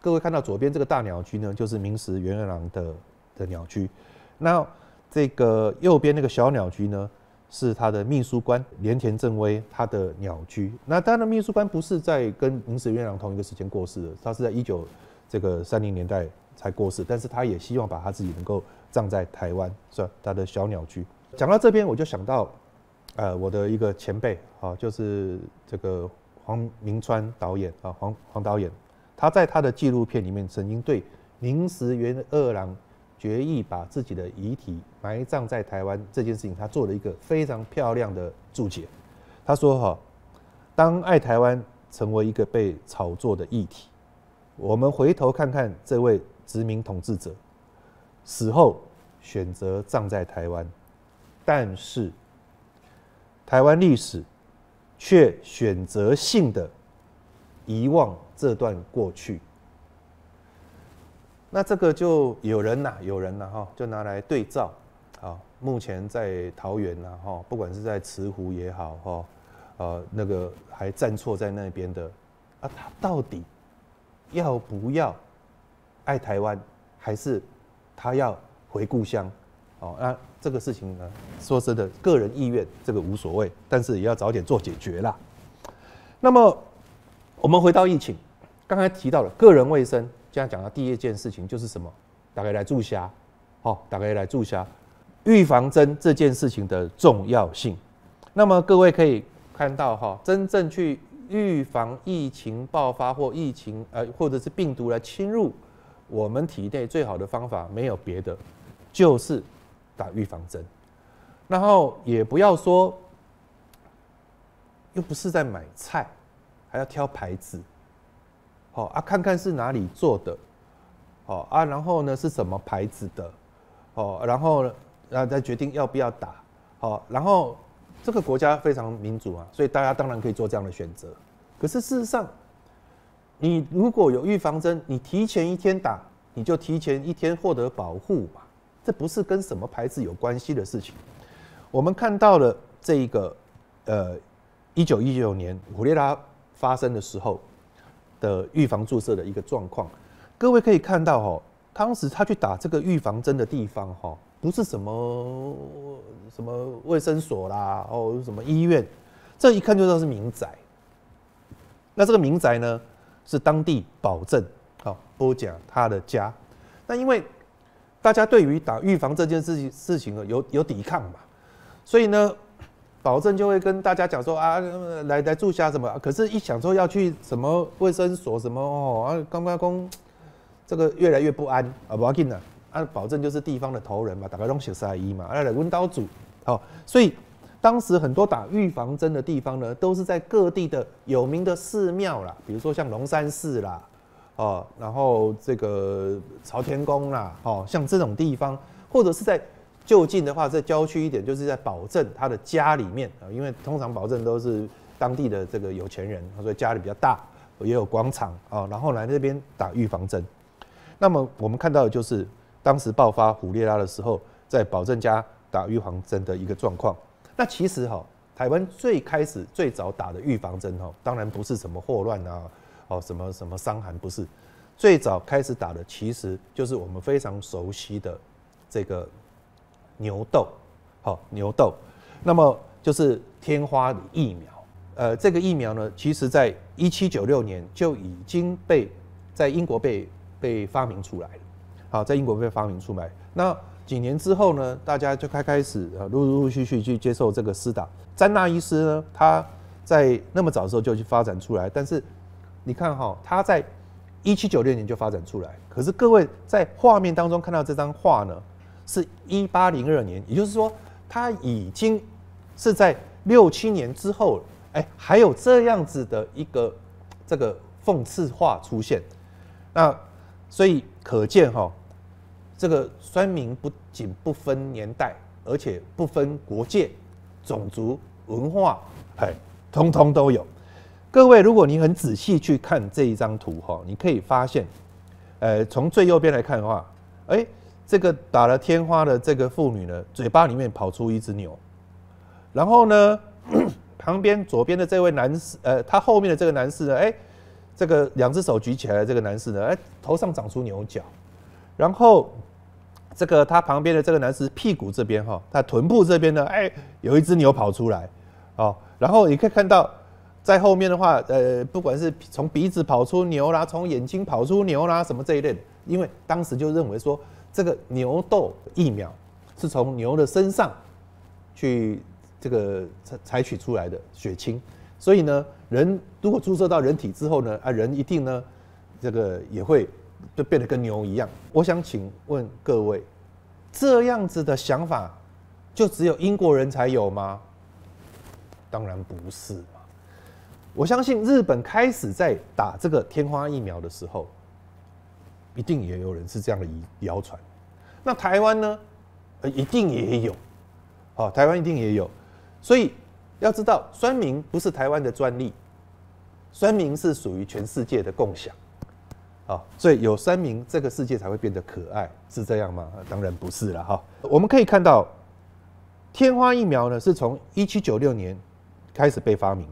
各位看到左边这个大鸟居呢，就是明石元二郎的的鸟居。那这个右边那个小鸟居呢？是他的秘书官连田正威，他的鸟居。那当然，秘书官不是在跟明石元朗郎同一个时间过世的，他是在一九这个三零年代才过世。但是他也希望把他自己能够葬在台湾，是吧？他的小鸟居。讲到这边，我就想到，呃，我的一个前辈啊，就是这个黄明川导演啊，黄黄导演，他在他的纪录片里面曾经对明石元二郎。决意把自己的遗体埋葬在台湾这件事情，他做了一个非常漂亮的注解。他说：“哈，当爱台湾成为一个被炒作的议题，我们回头看看这位殖民统治者死后选择葬在台湾，但是台湾历史却选择性的遗忘这段过去。”那这个就有人呐，有人呐，哈，就拿来对照，啊，目前在桃园呐，哈，不管是在慈湖也好，哈，呃，那个还站错在那边的，啊，他到底要不要爱台湾，还是他要回故乡？哦，那这个事情呢，说真的，个人意愿这个无所谓，但是也要早点做解决啦。那么我们回到疫情，刚才提到了个人卫生。现在讲到第二件事情就是什么？大概来注虾，好，大概来注虾，预防针这件事情的重要性。那么各位可以看到哈，真正去预防疫情爆发或疫情呃，或者是病毒来侵入我们体内最好的方法没有别的，就是打预防针。然后也不要说，又不是在买菜，还要挑牌子。好啊，看看是哪里做的，好啊，然后呢是什么牌子的，哦，然后然后再决定要不要打，好，然后这个国家非常民主啊，所以大家当然可以做这样的选择。可是事实上，你如果有预防针，你提前一天打，你就提前一天获得保护嘛，这不是跟什么牌子有关系的事情。我们看到了这一个，呃，一九一九年古列拉发生的时候。的预防注射的一个状况，各位可以看到哦，当时他去打这个预防针的地方哈，不是什么什么卫生所啦，哦，什么医院，这一看就知道是民宅。那这个民宅呢，是当地保证，哦不讲他的家。那因为大家对于打预防这件事情事情呢，有有抵抗嘛，所以呢。保证就会跟大家讲说啊，来来住下什么？可是，一想说要去什么卫生所什么哦，啊，刚公，这个越来越不安啊，不要紧的啊，保证就是地方的头人嘛，大概拢小三一嘛，来来温刀煮，好，所以当时很多打预防针的地方呢，都是在各地的有名的寺庙啦，比如说像龙山寺啦，哦，然后这个朝天宫啦，哦，像这种地方，或者是在。就近的话，在郊区一点，就是在保证他的家里面啊，因为通常保证都是当地的这个有钱人，所以家里比较大，也有广场啊，然后来那边打预防针。那么我们看到的就是当时爆发虎列拉的时候，在保证家打预防针的一个状况。那其实哈，台湾最开始最早打的预防针哈，当然不是什么霍乱啊，哦什么什么伤寒不是，最早开始打的其实就是我们非常熟悉的这个。牛痘，好，牛痘，那么就是天花的疫苗。呃，这个疫苗呢，其实在一七九六年就已经被在英国被被发明出来了。好，在英国被发明出来。那几年之后呢，大家就开开始呃陆陆续续去接受这个施打。詹纳医师呢，他在那么早的时候就去发展出来。但是你看哈，他在一七九六年就发展出来。可是各位在画面当中看到这张画呢？是一八零二年，也就是说，他已经是在六七年之后，哎，还有这样子的一个这个讽刺话出现，那所以可见哈，这个酸民不仅不分年代，而且不分国界、种族、文化，哎，通通都有。各位，如果你很仔细去看这一张图哈，你可以发现，呃，从最右边来看的话，哎。这个打了天花的这个妇女呢，嘴巴里面跑出一只牛，然后呢，旁边左边的这位男士，呃，他后面的这个男士呢，哎，这个两只手举起来的这个男士呢，哎，头上长出牛角，然后这个他旁边的这个男士屁股这边哈，他臀部这边呢，哎，有一只牛跑出来，哦，然后你可以看到在后面的话，呃，不管是从鼻子跑出牛啦，从眼睛跑出牛啦，什么这一类的，因为当时就认为说。这个牛痘疫苗是从牛的身上去这个采采取出来的血清，所以呢，人如果注射到人体之后呢，啊，人一定呢，这个也会就变得跟牛一样。我想请问各位，这样子的想法就只有英国人才有吗？当然不是嘛！我相信日本开始在打这个天花疫苗的时候。一定也有人是这样的谣传，那台湾呢？呃，一定也有，好，台湾一定也有，所以要知道，酸民不是台湾的专利，酸民是属于全世界的共享，好，所以有酸民，这个世界才会变得可爱，是这样吗？当然不是了哈。我们可以看到，天花疫苗呢是从一七九六年开始被发明，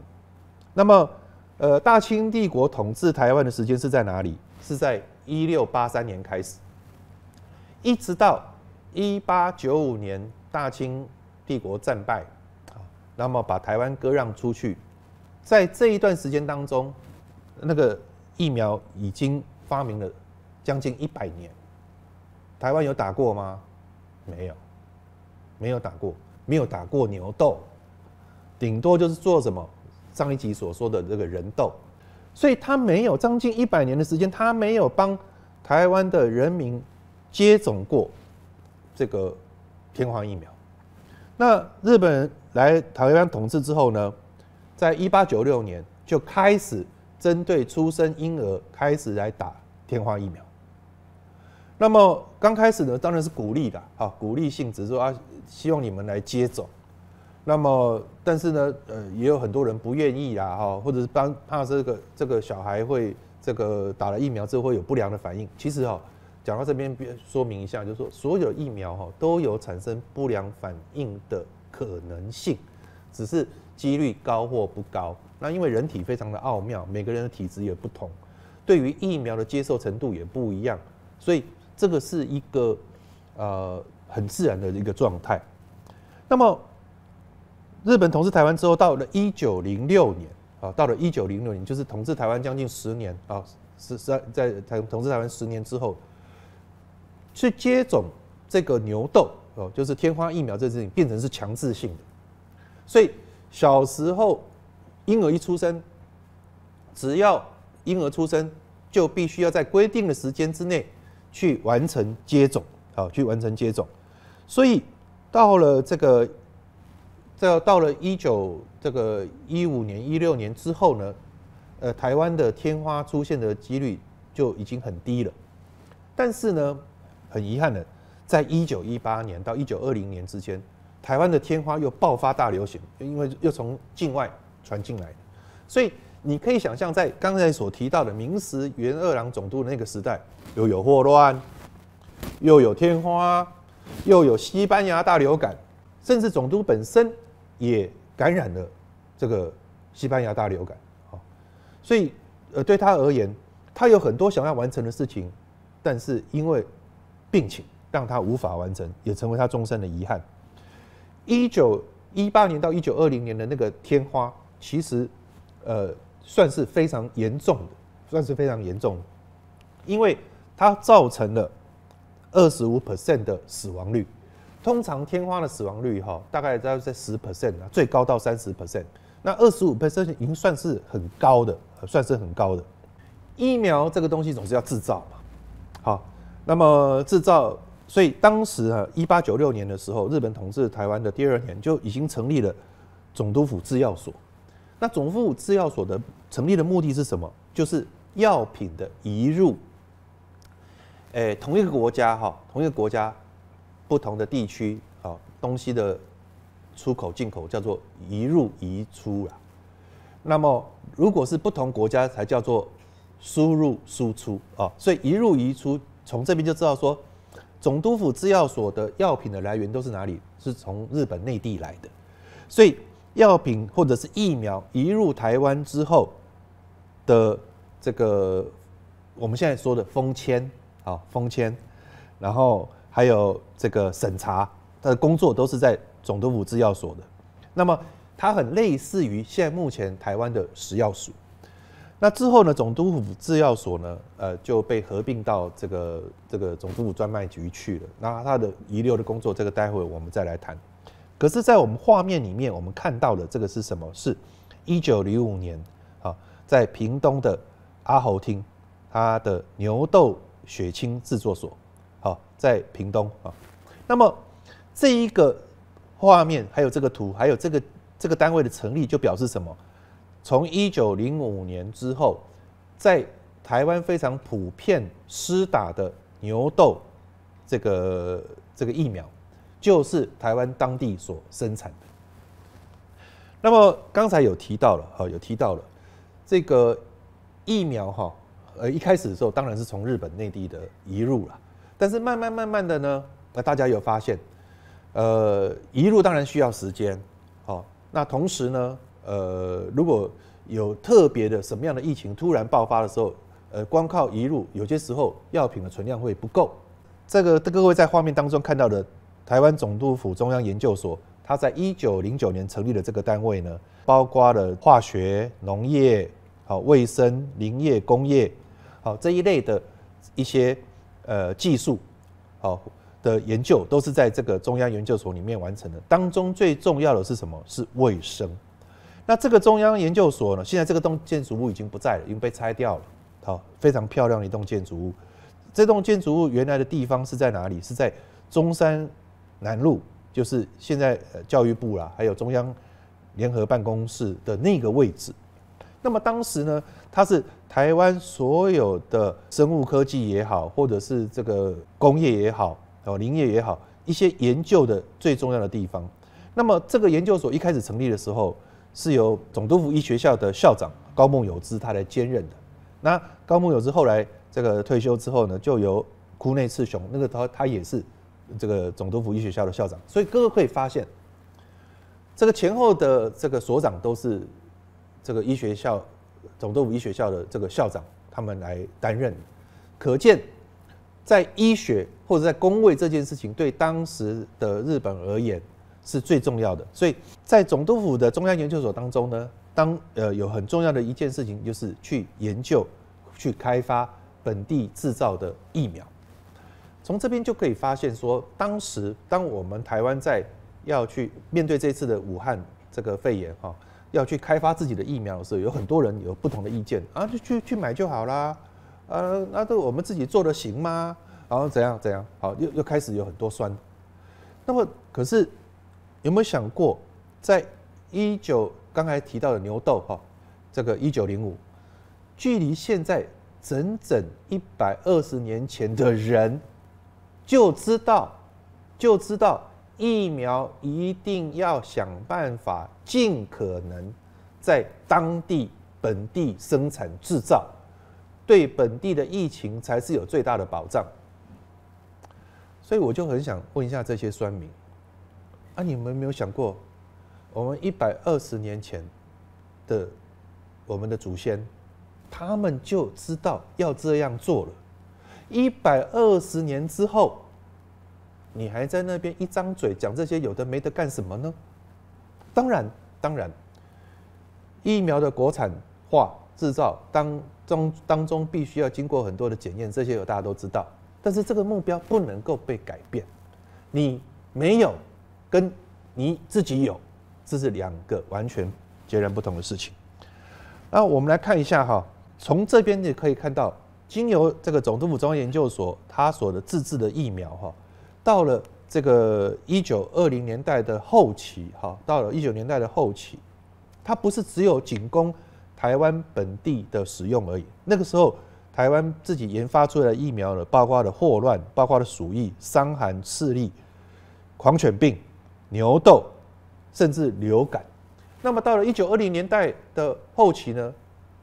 那么，呃，大清帝国统治台湾的时间是在哪里？是在一六八三年开始，一直到一八九五年大清帝国战败，那么把台湾割让出去，在这一段时间当中，那个疫苗已经发明了将近一百年，台湾有打过吗？没有，没有打过，没有打过牛痘，顶多就是做什么？上一集所说的这个人痘。所以他没有将近一百年的时间，他没有帮台湾的人民接种过这个天花疫苗。那日本人来台湾统治之后呢，在一八九六年就开始针对出生婴儿开始来打天花疫苗。那么刚开始呢，当然是鼓励的啊，鼓励性质说啊，希望你们来接种。那么，但是呢，呃，也有很多人不愿意啊，哈，或者是帮怕这个这个小孩会这个打了疫苗之后会有不良的反应。其实哈，讲到这边，说明一下，就是说，所有疫苗哈都有产生不良反应的可能性，只是几率高或不高。那因为人体非常的奥妙，每个人的体质也不同，对于疫苗的接受程度也不一样，所以这个是一个呃很自然的一个状态。那么。日本统治台湾之后，到了一九零六年啊，到了一九零六年，就是统治台湾将近十年啊，十十在台统治台湾十年之后，去接种这个牛痘哦，就是天花疫苗这事情变成是强制性的，所以小时候婴儿一出生，只要婴儿出生就必须要在规定的时间之内去完成接种啊，去完成接种，所以到了这个。到到了一九这个一五年、一六年之后呢，呃，台湾的天花出现的几率就已经很低了。但是呢，很遗憾的，在一九一八年到一九二零年之间，台湾的天花又爆发大流行，因为又从境外传进来。所以你可以想象，在刚才所提到的明时元二郎总督的那个时代，又有霍乱，又有天花，又有西班牙大流感，甚至总督本身。也感染了这个西班牙大流感，啊，所以呃对他而言，他有很多想要完成的事情，但是因为病情让他无法完成，也成为他终身的遗憾。一九一八年到一九二零年的那个天花，其实呃算是非常严重的，算是非常严重的，因为它造成了二十五 percent 的死亡率。通常天花的死亡率哈，大概在在十 percent 啊，最高到三十 percent，那二十五 percent 已经算是很高的，算是很高的。疫苗这个东西总是要制造嘛，好，那么制造，所以当时啊，一八九六年的时候，日本统治台湾的第二年，就已经成立了总督府制药所。那总督府制药所的成立的目的是什么？就是药品的移入。诶，同一个国家哈，同一个国家。不同的地区啊，东西的出口进口叫做移入移出啊。那么，如果是不同国家才叫做输入输出啊。所以移入移出，从这边就知道说，总督府制药所的药品的来源都是哪里？是从日本内地来的。所以药品或者是疫苗移入台湾之后的这个我们现在说的封签啊封签，然后。还有这个审查，他的工作都是在总督府制药所的。那么，它很类似于现在目前台湾的食药署。那之后呢，总督府制药所呢，呃，就被合并到这个这个总督府专卖局去了。那他的遗留的工作，这个待会我们再来谈。可是，在我们画面里面，我们看到的这个是什么？是一九零五年啊，在屏东的阿侯厅，他的牛痘血清制作所。在屏东啊，那么这一个画面，还有这个图，还有这个这个单位的成立，就表示什么？从一九零五年之后，在台湾非常普遍施打的牛痘，这个这个疫苗，就是台湾当地所生产的。那么刚才有提到了，哈，有提到了这个疫苗，哈，呃，一开始的时候当然是从日本内地的移入了。但是慢慢慢慢的呢，那大家有发现，呃，一路当然需要时间，好，那同时呢，呃，如果有特别的什么样的疫情突然爆发的时候，呃，光靠一路有些时候药品的存量会不够。这个各位在画面当中看到的，台湾总督府中央研究所，它在一九零九年成立了这个单位呢，包括了化学、农业、好卫生、林业、工业，好这一类的一些。呃，技术，好，的研究都是在这个中央研究所里面完成的。当中最重要的是什么？是卫生。那这个中央研究所呢？现在这个栋建筑物已经不在了，已经被拆掉了。好，非常漂亮的一栋建筑物。这栋建筑物原来的地方是在哪里？是在中山南路，就是现在教育部啦，还有中央联合办公室的那个位置。那么当时呢，它是。台湾所有的生物科技也好，或者是这个工业也好，哦，林业也好，一些研究的最重要的地方。那么这个研究所一开始成立的时候，是由总督府医学校的校长高孟有之他来兼任的。那高孟有之后来这个退休之后呢，就由库内次雄那个他他也是这个总督府医学校的校长。所以各位可以发现，这个前后的这个所长都是这个医学校。总督府医学校的这个校长，他们来担任，可见在医学或者在工位这件事情，对当时的日本而言是最重要的。所以在总督府的中央研究所当中呢，当呃有很重要的一件事情，就是去研究、去开发本地制造的疫苗。从这边就可以发现，说当时当我们台湾在要去面对这次的武汉这个肺炎哈。要去开发自己的疫苗的时候，有很多人有不同的意见啊，就去去买就好啦，啊，那都我们自己做的行吗？然后怎样怎样？好，又又开始有很多酸。那么，可是有没有想过，在一九刚才提到的牛痘哈，这个一九零五，距离现在整整一百二十年前的人就知道，就知道。疫苗一定要想办法尽可能在当地本地生产制造，对本地的疫情才是有最大的保障。所以我就很想问一下这些酸民啊，你们有没有想过，我们一百二十年前的我们的祖先，他们就知道要这样做了。一百二十年之后。你还在那边一张嘴讲这些有的没的干什么呢？当然，当然，疫苗的国产化制造当中当中必须要经过很多的检验，这些有大家都知道。但是这个目标不能够被改变。你没有跟你自己有，这是两个完全截然不同的事情。那我们来看一下哈，从这边你可以看到，经由这个总督府中央研究所他所的自制的疫苗哈。到了这个一九二零年代的后期，哈，到了一九年代的后期，它不是只有仅供台湾本地的使用而已。那个时候，台湾自己研发出来的疫苗呢，包括了霍乱、包括了鼠疫、伤寒、赤痢、狂犬病、牛痘，甚至流感。那么到了一九二零年代的后期呢，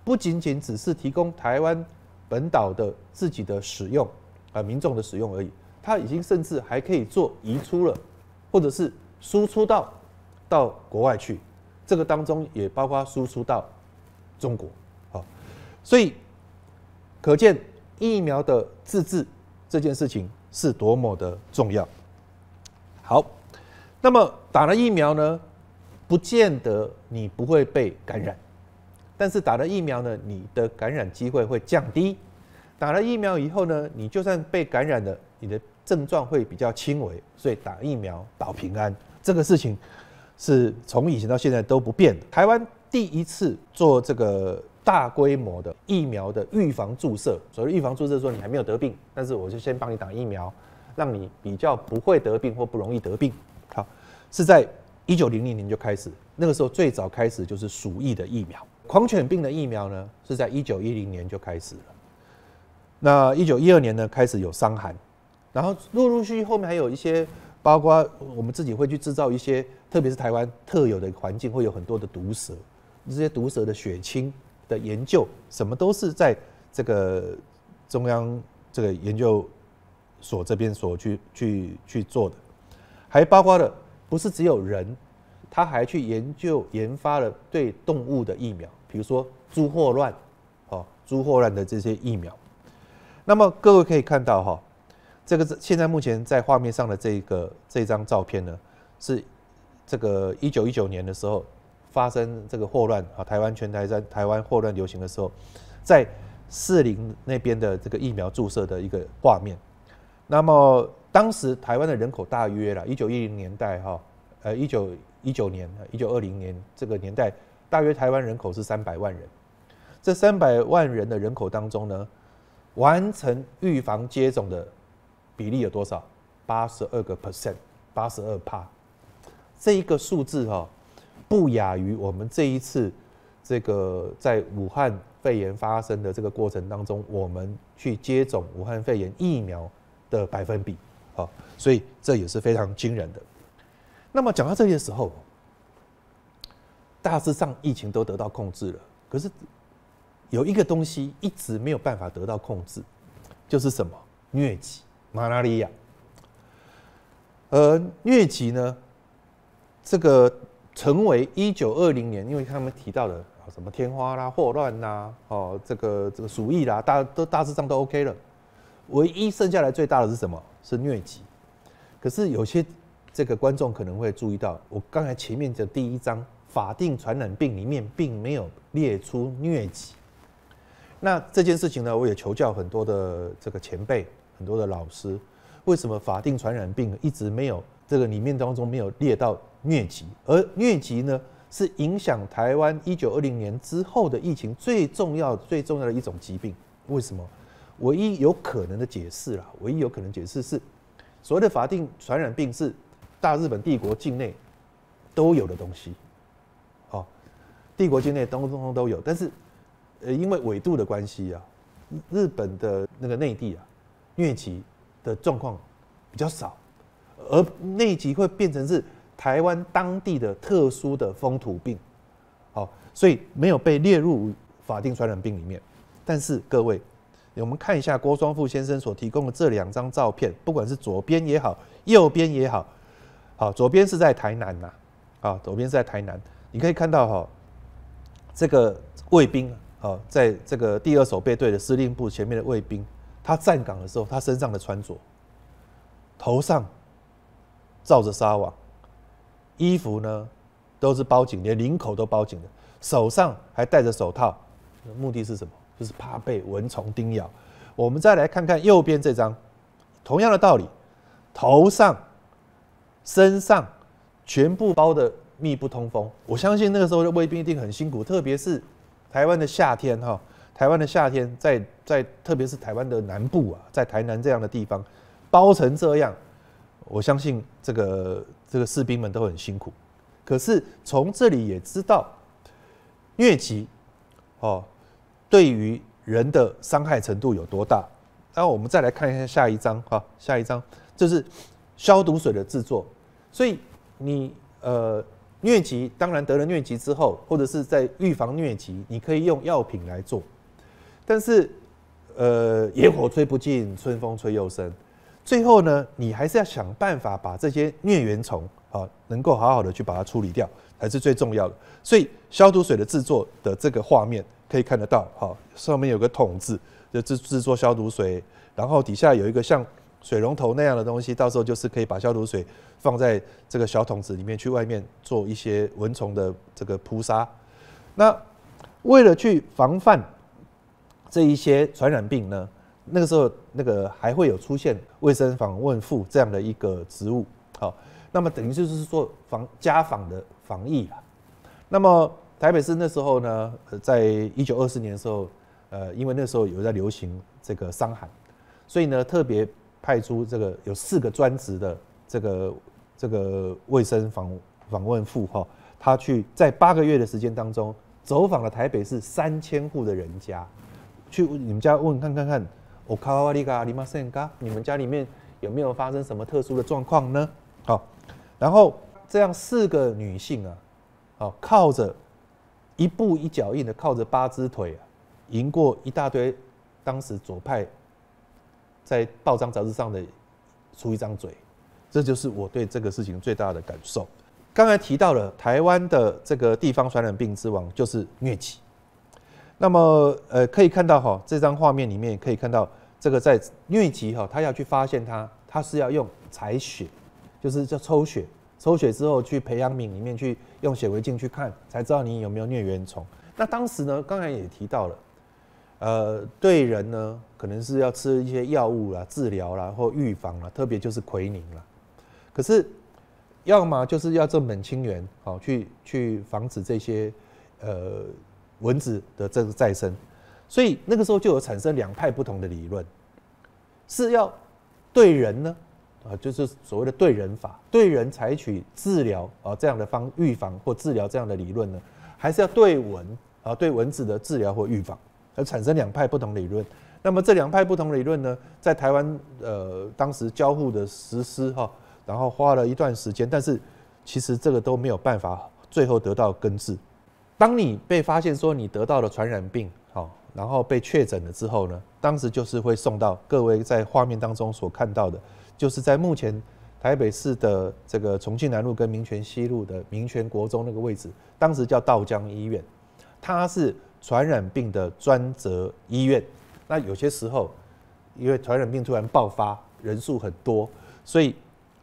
不仅仅只是提供台湾本岛的自己的使用啊，民众的使用而已。它已经甚至还可以做移出了，或者是输出到到国外去，这个当中也包括输出到中国好，所以可见疫苗的自制这件事情是多么的重要。好，那么打了疫苗呢，不见得你不会被感染，但是打了疫苗呢，你的感染机会会降低。打了疫苗以后呢，你就算被感染了。你的症状会比较轻微，所以打疫苗保平安这个事情是从以前到现在都不变的。台湾第一次做这个大规模的疫苗的预防注射，所谓预防注射说你还没有得病，但是我就先帮你打疫苗，让你比较不会得病或不容易得病。好，是在一九零零年就开始，那个时候最早开始就是鼠疫的疫苗，狂犬病的疫苗呢是在一九一零年就开始了。那一九一二年呢开始有伤寒。然后陆陆续续后面还有一些，包括我们自己会去制造一些，特别是台湾特有的环境会有很多的毒蛇，这些毒蛇的血清的研究，什么都是在这个中央这个研究所这边所去去去做的，还包括了不是只有人，他还去研究研发了对动物的疫苗，比如说猪霍乱，哦，猪霍乱的这些疫苗，那么各位可以看到哈。这个是现在目前在画面上的这个这张照片呢，是这个一九一九年的时候发生这个霍乱啊，台湾全台在台湾霍乱流行的时候，在士林那边的这个疫苗注射的一个画面。那么当时台湾的人口大约了，一九一零年代哈，呃一九一九年、一九二零年这个年代，大约台湾人口是三百万人。这三百万人的人口当中呢，完成预防接种的。比例有多少？八十二个 percent，八十二帕。这一个数字哈，不亚于我们这一次这个在武汉肺炎发生的这个过程当中，我们去接种武汉肺炎疫苗的百分比啊，所以这也是非常惊人的。那么讲到这些时候，大致上疫情都得到控制了。可是有一个东西一直没有办法得到控制，就是什么疟疾。马拉利亚，而疟疾呢？这个成为一九二零年，因为他们提到的啊，什么天花啦、霍乱啦、哦，这个这个鼠疫啦，大家都大致上都 OK 了，唯一剩下来最大的是什么？是疟疾。可是有些这个观众可能会注意到，我刚才前面的第一章法定传染病里面，并没有列出疟疾。那这件事情呢，我也求教很多的这个前辈。很多的老师，为什么法定传染病一直没有这个里面当中没有列到疟疾，而疟疾呢是影响台湾一九二零年之后的疫情最重要最重要的一种疾病？为什么？唯一有可能的解释啦，唯一有可能解释是，所谓的法定传染病是大日本帝国境内都有的东西，哦，帝国境内东东东都有，但是呃因为纬度的关系啊，日本的那个内地啊。疟疾的状况比较少，而那疾会变成是台湾当地的特殊的风土病，好，所以没有被列入法定传染病里面。但是各位，我们看一下郭双富先生所提供的这两张照片，不管是左边也好，右边也好，好，左边是在台南呐，啊，左边是在台南，你可以看到哈，这个卫兵啊，在这个第二守备队的司令部前面的卫兵。他站岗的时候，他身上的穿着，头上罩着纱网，衣服呢都是包紧，连领口都包紧的，手上还戴着手套，目的是什么？就是怕被蚊虫叮咬。我们再来看看右边这张，同样的道理，头上、身上全部包的密不通风。我相信那个时候的卫兵一定很辛苦，特别是台湾的夏天，哈。台湾的夏天，在在特别是台湾的南部啊，在台南这样的地方，包成这样，我相信这个这个士兵们都很辛苦。可是从这里也知道疟疾哦，对于人的伤害程度有多大。那我们再来看一下下一章哈，下一章就是消毒水的制作。所以你呃疟疾，当然得了疟疾之后，或者是在预防疟疾，你可以用药品来做。但是，呃，野火吹不尽，春风吹又生。最后呢，你还是要想办法把这些疟原虫啊，能够好好的去把它处理掉，才是最重要的。所以，消毒水的制作的这个画面可以看得到，哈，上面有个桶子，就制制作消毒水，然后底下有一个像水龙头那样的东西，到时候就是可以把消毒水放在这个小桶子里面，去外面做一些蚊虫的这个扑杀。那为了去防范。这一些传染病呢，那个时候那个还会有出现卫生访问妇这样的一个职务，好，那么等于就是说防家访的防疫啊。那么台北市那时候呢，在一九二四年的时候，呃，因为那时候有在流行这个伤寒，所以呢，特别派出这个有四个专职的这个这个卫生访访问妇哈，他去在八个月的时间当中，走访了台北市三千户的人家。去你们家问看看看，我卡瓦瓦利卡阿里玛森卡，你们家里面有没有发生什么特殊的状况呢？好，然后这样四个女性啊，好靠着一步一脚印的靠着八只腿啊，赢过一大堆当时左派在报章杂志上的出一张嘴，这就是我对这个事情最大的感受。刚才提到了台湾的这个地方传染病之王就是疟疾。那么，呃，可以看到哈，这张画面里面可以看到，这个在疟疾哈，他要去发现它，他是要用采血，就是叫抽血，抽血之后去培养皿里面去用显微镜去看，才知道你有没有疟原虫。那当时呢，刚才也提到了，呃，对人呢，可能是要吃一些药物啦、治疗啦或预防啦，特别就是奎宁啦。可是，要么就是要做本清源，好去去防止这些，呃。蚊子的这个再生，所以那个时候就有产生两派不同的理论，是要对人呢，啊，就是所谓的对人法，对人采取治疗啊这样的方预防或治疗这样的理论呢，还是要对蚊啊对蚊子的治疗或预防，而产生两派不同理论。那么这两派不同理论呢，在台湾呃当时交互的实施哈，然后花了一段时间，但是其实这个都没有办法最后得到根治。当你被发现说你得到了传染病，好，然后被确诊了之后呢，当时就是会送到各位在画面当中所看到的，就是在目前台北市的这个重庆南路跟民权西路的民权国中那个位置，当时叫道江医院，它是传染病的专责医院。那有些时候，因为传染病突然爆发，人数很多，所以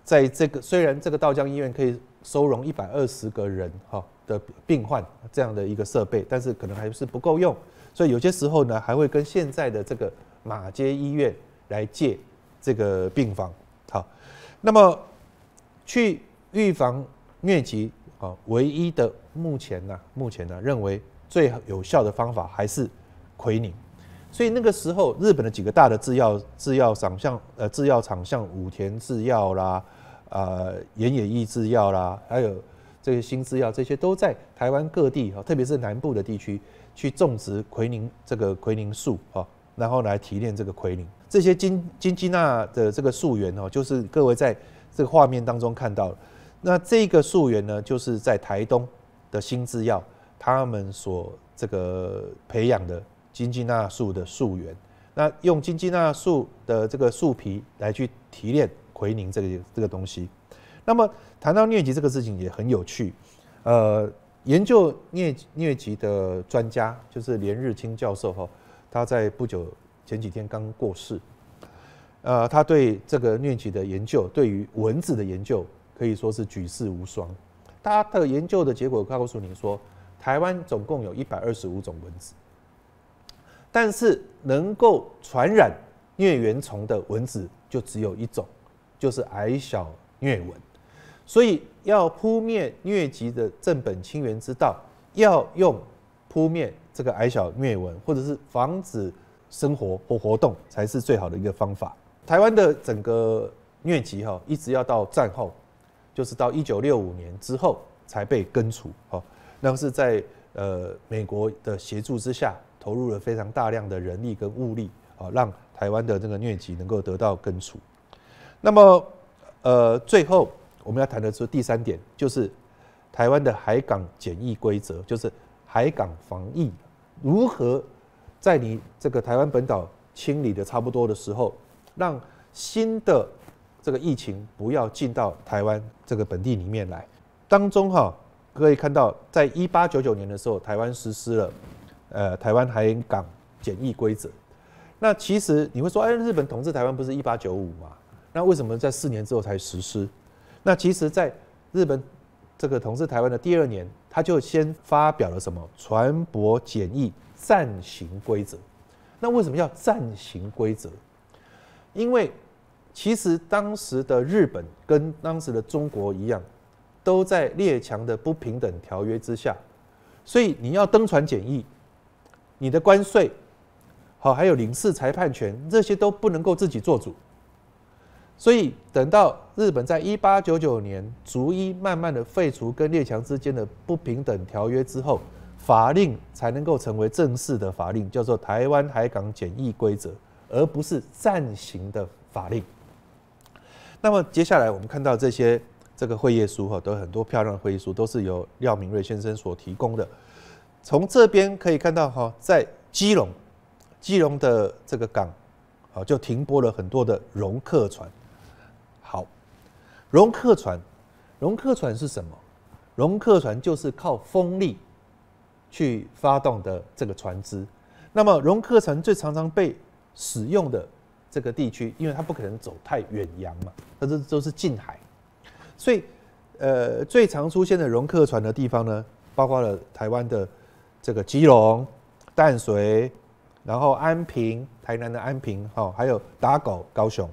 在这个虽然这个道江医院可以收容一百二十个人，哈。的病患这样的一个设备，但是可能还是不够用，所以有些时候呢，还会跟现在的这个马街医院来借这个病房。好，那么去预防疟疾啊，唯一的目前呢，目前呢认为最有效的方法还是奎宁。所以那个时候，日本的几个大的制药制药厂像呃制药厂像武田制药啦，呃盐野义制药啦，还有。这些新制药，这些都在台湾各地哈，特别是南部的地区去种植奎宁这个奎宁树哈，然后来提炼这个奎宁。这些金金鸡纳的这个溯源哦，就是各位在这个画面当中看到，那这个溯源呢，就是在台东的新制药他们所这个培养的金鸡纳树的溯源，那用金鸡纳树的这个树皮来去提炼奎宁这个这个东西。那么谈到疟疾这个事情也很有趣，呃，研究疟疟疾的专家就是连日清教授哈，他在不久前几天刚过世，呃，他对这个疟疾的研究，对于蚊子的研究可以说是举世无双。他的研究的结果告诉你说，台湾总共有一百二十五种蚊子，但是能够传染疟原虫的蚊子就只有一种，就是矮小疟蚊。所以要扑灭疟疾的正本清源之道，要用扑灭这个矮小疟蚊，或者是防止生活或活动，才是最好的一个方法。台湾的整个疟疾哈，一直要到战后，就是到一九六五年之后才被根除。哦，那是在呃美国的协助之下，投入了非常大量的人力跟物力，啊，让台湾的这个疟疾能够得到根除。那么呃最后。我们要谈的是第三点，就是台湾的海港检疫规则，就是海港防疫如何在你这个台湾本岛清理的差不多的时候，让新的这个疫情不要进到台湾这个本地里面来。当中哈，可以看到在一八九九年的时候，台湾实施了呃台湾海港检疫规则。那其实你会说，哎，日本统治台湾不是一八九五嘛？那为什么在四年之后才实施？那其实，在日本这个统治台湾的第二年，他就先发表了什么船舶检疫暂行规则。那为什么要暂行规则？因为其实当时的日本跟当时的中国一样，都在列强的不平等条约之下，所以你要登船检疫，你的关税，好，还有领事裁判权，这些都不能够自己做主。所以等到日本在一八九九年逐一慢慢的废除跟列强之间的不平等条约之后，法令才能够成为正式的法令，叫做《台湾海港检疫规则》，而不是暂行的法令。那么接下来我们看到这些这个会议书哈，都有很多漂亮的会议书，都是由廖明瑞先生所提供的。从这边可以看到哈，在基隆，基隆的这个港，啊，就停泊了很多的容客船。容客船，容客船是什么？容客船就是靠风力去发动的这个船只。那么容客船最常常被使用的这个地区，因为它不可能走太远洋嘛，它这都是近海。所以，呃，最常出现的容客船的地方呢，包括了台湾的这个基隆、淡水，然后安平、台南的安平，好，还有打狗、高雄。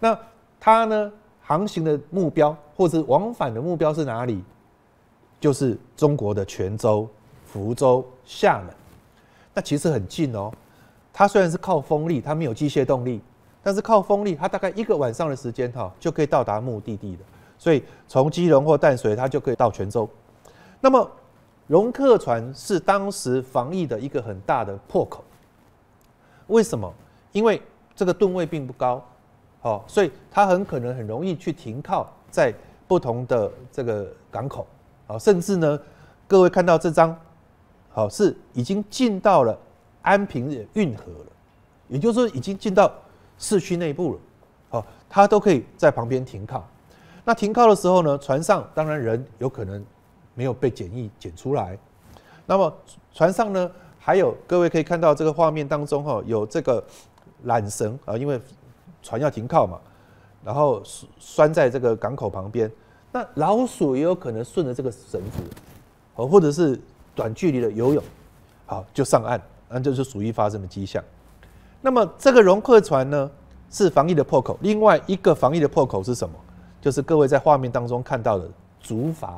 那它呢？航行的目标或者往返的目标是哪里？就是中国的泉州、福州、厦门，那其实很近哦。它虽然是靠风力，它没有机械动力，但是靠风力，它大概一个晚上的时间哈，就可以到达目的地的。所以从基隆或淡水，它就可以到泉州。那么，龙客船是当时防疫的一个很大的破口。为什么？因为这个吨位并不高。哦，所以它很可能很容易去停靠在不同的这个港口，啊，甚至呢，各位看到这张，好是已经进到了安平的运河了，也就是说已经进到市区内部了，哦，它都可以在旁边停靠。那停靠的时候呢，船上当然人有可能没有被检疫检出来，那么船上呢，还有各位可以看到这个画面当中哈，有这个缆绳啊，因为。船要停靠嘛，然后拴在这个港口旁边，那老鼠也有可能顺着这个绳子，哦，或者是短距离的游泳，好就上岸，那这是鼠疫发生的迹象。那么这个容客船呢，是防疫的破口。另外一个防疫的破口是什么？就是各位在画面当中看到的竹筏。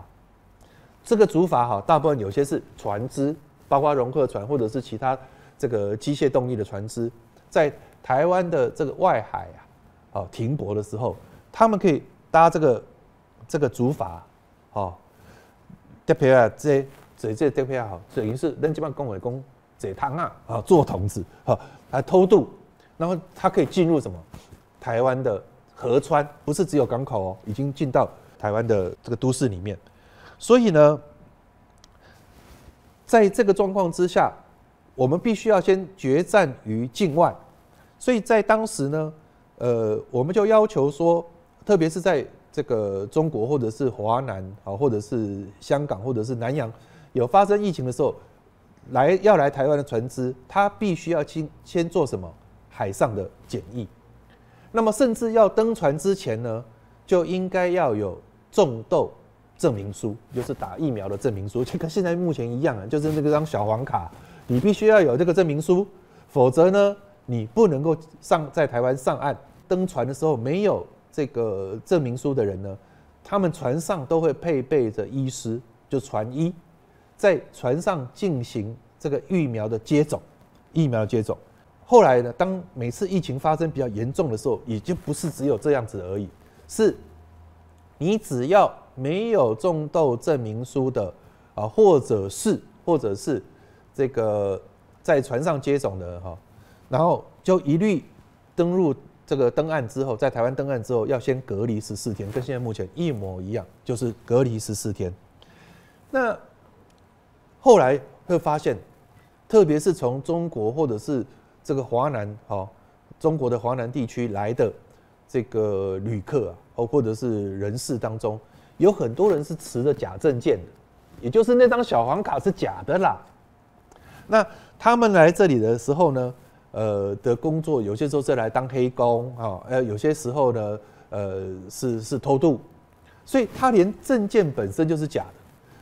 这个竹筏哈，大部分有些是船只，包括容客船或者是其他这个机械动力的船只，在。台湾的这个外海啊，哦，停泊的时候，他们可以搭这个这个竹筏，哦，特派啊，这这这特派员好，等于是那几班公会公在汤啊，啊做筒子哈，来偷渡，然后他可以进入什么？台湾的河川，不是只有港口哦，已经进到台湾的这个都市里面，所以呢，在这个状况之下，我们必须要先决战于境外。所以在当时呢，呃，我们就要求说，特别是在这个中国或者是华南啊，或者是香港或者是南洋有发生疫情的时候，来要来台湾的船只，它必须要先先做什么？海上的检疫。那么甚至要登船之前呢，就应该要有中豆证明书，就是打疫苗的证明书，就跟现在目前一样啊，就是那张小黄卡，你必须要有这个证明书，否则呢？你不能够上在台湾上岸登船的时候没有这个证明书的人呢，他们船上都会配备着医师，就船医，在船上进行这个疫苗的接种，疫苗接种。后来呢，当每次疫情发生比较严重的时候，已经不是只有这样子而已，是你只要没有中痘证明书的啊，或者是或者是这个在船上接种的哈。然后就一律登入这个登岸之后，在台湾登岸之后，要先隔离十四天，跟现在目前一模一样，就是隔离十四天。那后来会发现，特别是从中国或者是这个华南哦，中国的华南地区来的这个旅客啊，或者是人士当中，有很多人是持着假证件，的，也就是那张小黄卡是假的啦。那他们来这里的时候呢？呃，的工作有些时候是来当黑工啊，呃，有些时候呢，呃，是是偷渡，所以他连证件本身就是假的，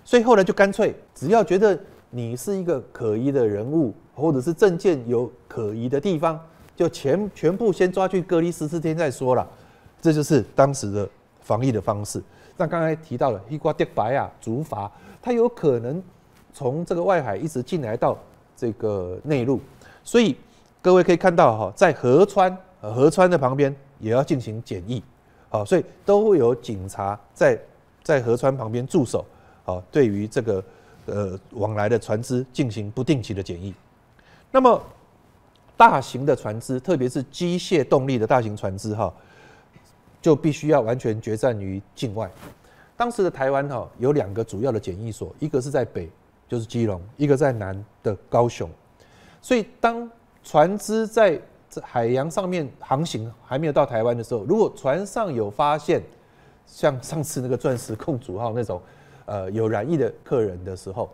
所以后来就干脆，只要觉得你是一个可疑的人物，或者是证件有可疑的地方，就全全部先抓去隔离十四天再说了，这就是当时的防疫的方式。那刚才提到了黑瓜跌白啊，竹筏，它有可能从这个外海一直进来到这个内陆，所以。各位可以看到，哈，在河川、河川的旁边也要进行检疫，好，所以都会有警察在在河川旁边驻守，好，对于这个呃往来的船只进行不定期的检疫。那么大型的船只，特别是机械动力的大型船只，哈，就必须要完全决战于境外。当时的台湾，哈，有两个主要的检疫所，一个是在北，就是基隆；一个在南的高雄。所以当船只在海洋上面航行，还没有到台湾的时候，如果船上有发现像上次那个钻石控主号那种，呃，有染疫的客人的时候，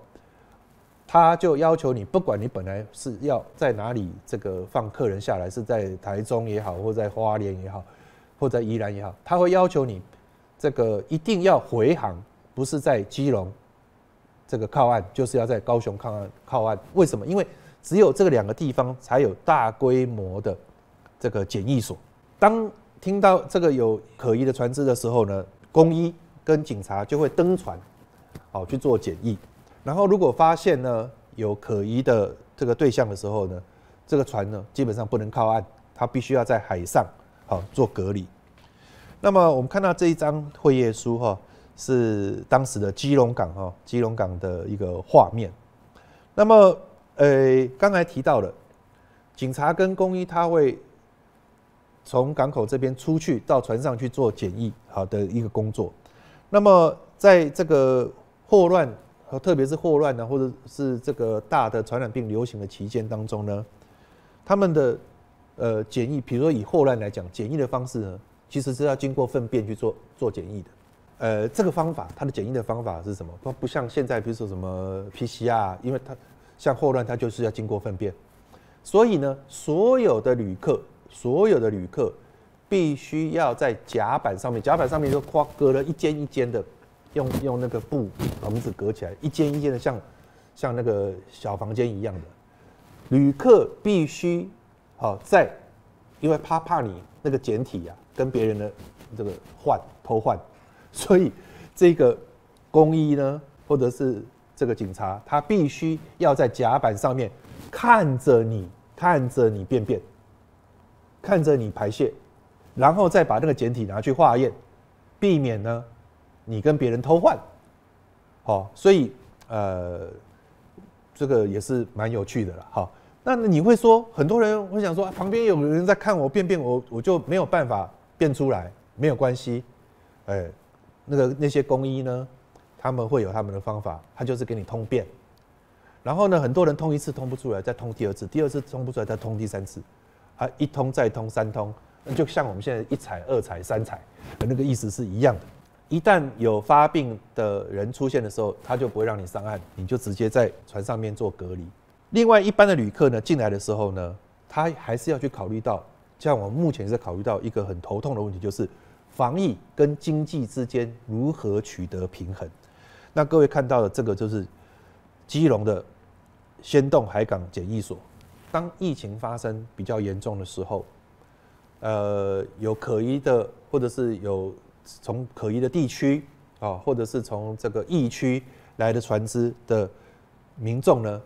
他就要求你，不管你本来是要在哪里这个放客人下来，是在台中也好，或在花莲也好，或在宜兰也好，他会要求你这个一定要回航，不是在基隆这个靠岸，就是要在高雄靠岸靠岸。为什么？因为只有这个两个地方才有大规模的这个检疫所。当听到这个有可疑的船只的时候呢，公医跟警察就会登船，好去做检疫。然后如果发现呢有可疑的这个对象的时候呢，这个船呢基本上不能靠岸，它必须要在海上好做隔离。那么我们看到这一张会议书哈，是当时的基隆港哈，基隆港的一个画面。那么呃，刚才提到了警察跟公医，他会从港口这边出去到船上去做检疫好的一个工作。那么在这个霍乱，和特别是霍乱呢，或者是这个大的传染病流行的期间当中呢，他们的呃检疫，比如说以霍乱来讲，检疫的方式呢，其实是要经过粪便去做做检疫的。呃，这个方法，它的检疫的方法是什么？不不像现在，比如说什么 PCR，因为它像霍乱，它就是要经过粪便，所以呢，所有的旅客，所有的旅客，必须要在甲板上面。甲板上面就跨隔了一间一间的，用用那个布把门子隔起来，一间一间的，像像那个小房间一样的。旅客必须好在，因为怕怕你那个简体呀，跟别人的这个换偷换，所以这个工衣呢，或者是。这个警察他必须要在甲板上面看着你，看着你便便，看着你排泄，然后再把那个简体拿去化验，避免呢你跟别人偷换。哦，所以呃，这个也是蛮有趣的了。好，那你会说很多人会想说，旁边有人在看我便便，我我就没有办法变出来，没有关系。哎，那个那些工医呢？他们会有他们的方法，他就是给你通便，然后呢，很多人通一次通不出来，再通第二次，第二次通不出来，再通第三次，啊，一通再通三通，那就像我们现在一踩、二踩、三踩，的那个意思是一样的。一旦有发病的人出现的时候，他就不会让你上岸，你就直接在船上面做隔离。另外，一般的旅客呢进来的时候呢，他还是要去考虑到，像我们目前是在考虑到一个很头痛的问题，就是防疫跟经济之间如何取得平衡。那各位看到的这个就是基隆的仙洞海港检疫所。当疫情发生比较严重的时候，呃，有可疑的，或者是有从可疑的地区啊，或者是从这个疫区来的船只的民众呢，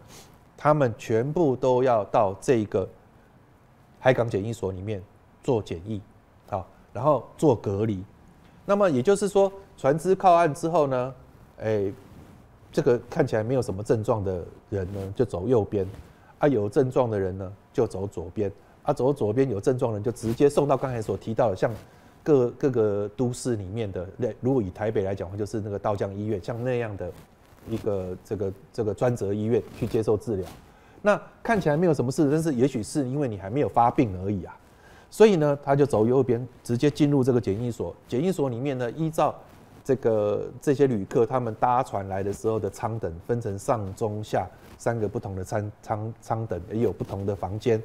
他们全部都要到这个海港检疫所里面做检疫，好，然后做隔离。那么也就是说，船只靠岸之后呢？哎，这个看起来没有什么症状的人呢，就走右边；啊，有症状的人呢，就走左边；啊，走左边有症状的人就直接送到刚才所提到的，像各各个都市里面的，如果以台北来讲的话，就是那个道江医院，像那样的一个这个这个专责医院去接受治疗。那看起来没有什么事，但是也许是因为你还没有发病而已啊。所以呢，他就走右边，直接进入这个检疫所。检疫所里面呢，依照这个这些旅客他们搭船来的时候的舱等分成上中下三个不同的舱舱舱等也有不同的房间，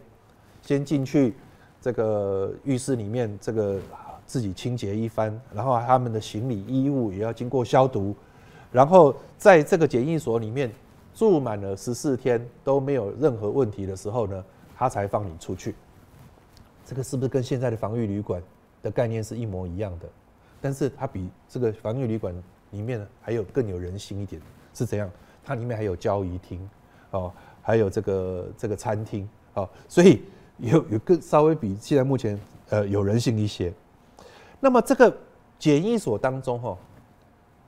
先进去这个浴室里面这个自己清洁一番，然后他们的行李衣物也要经过消毒，然后在这个检疫所里面住满了十四天都没有任何问题的时候呢，他才放你出去。这个是不是跟现在的防御旅馆的概念是一模一样的？但是它比这个防御旅馆里面呢还有更有人性一点，是怎样？它里面还有交易厅，哦，还有这个这个餐厅，哦，所以有有更稍微比现在目前呃有人性一些。那么这个检疫所当中哈，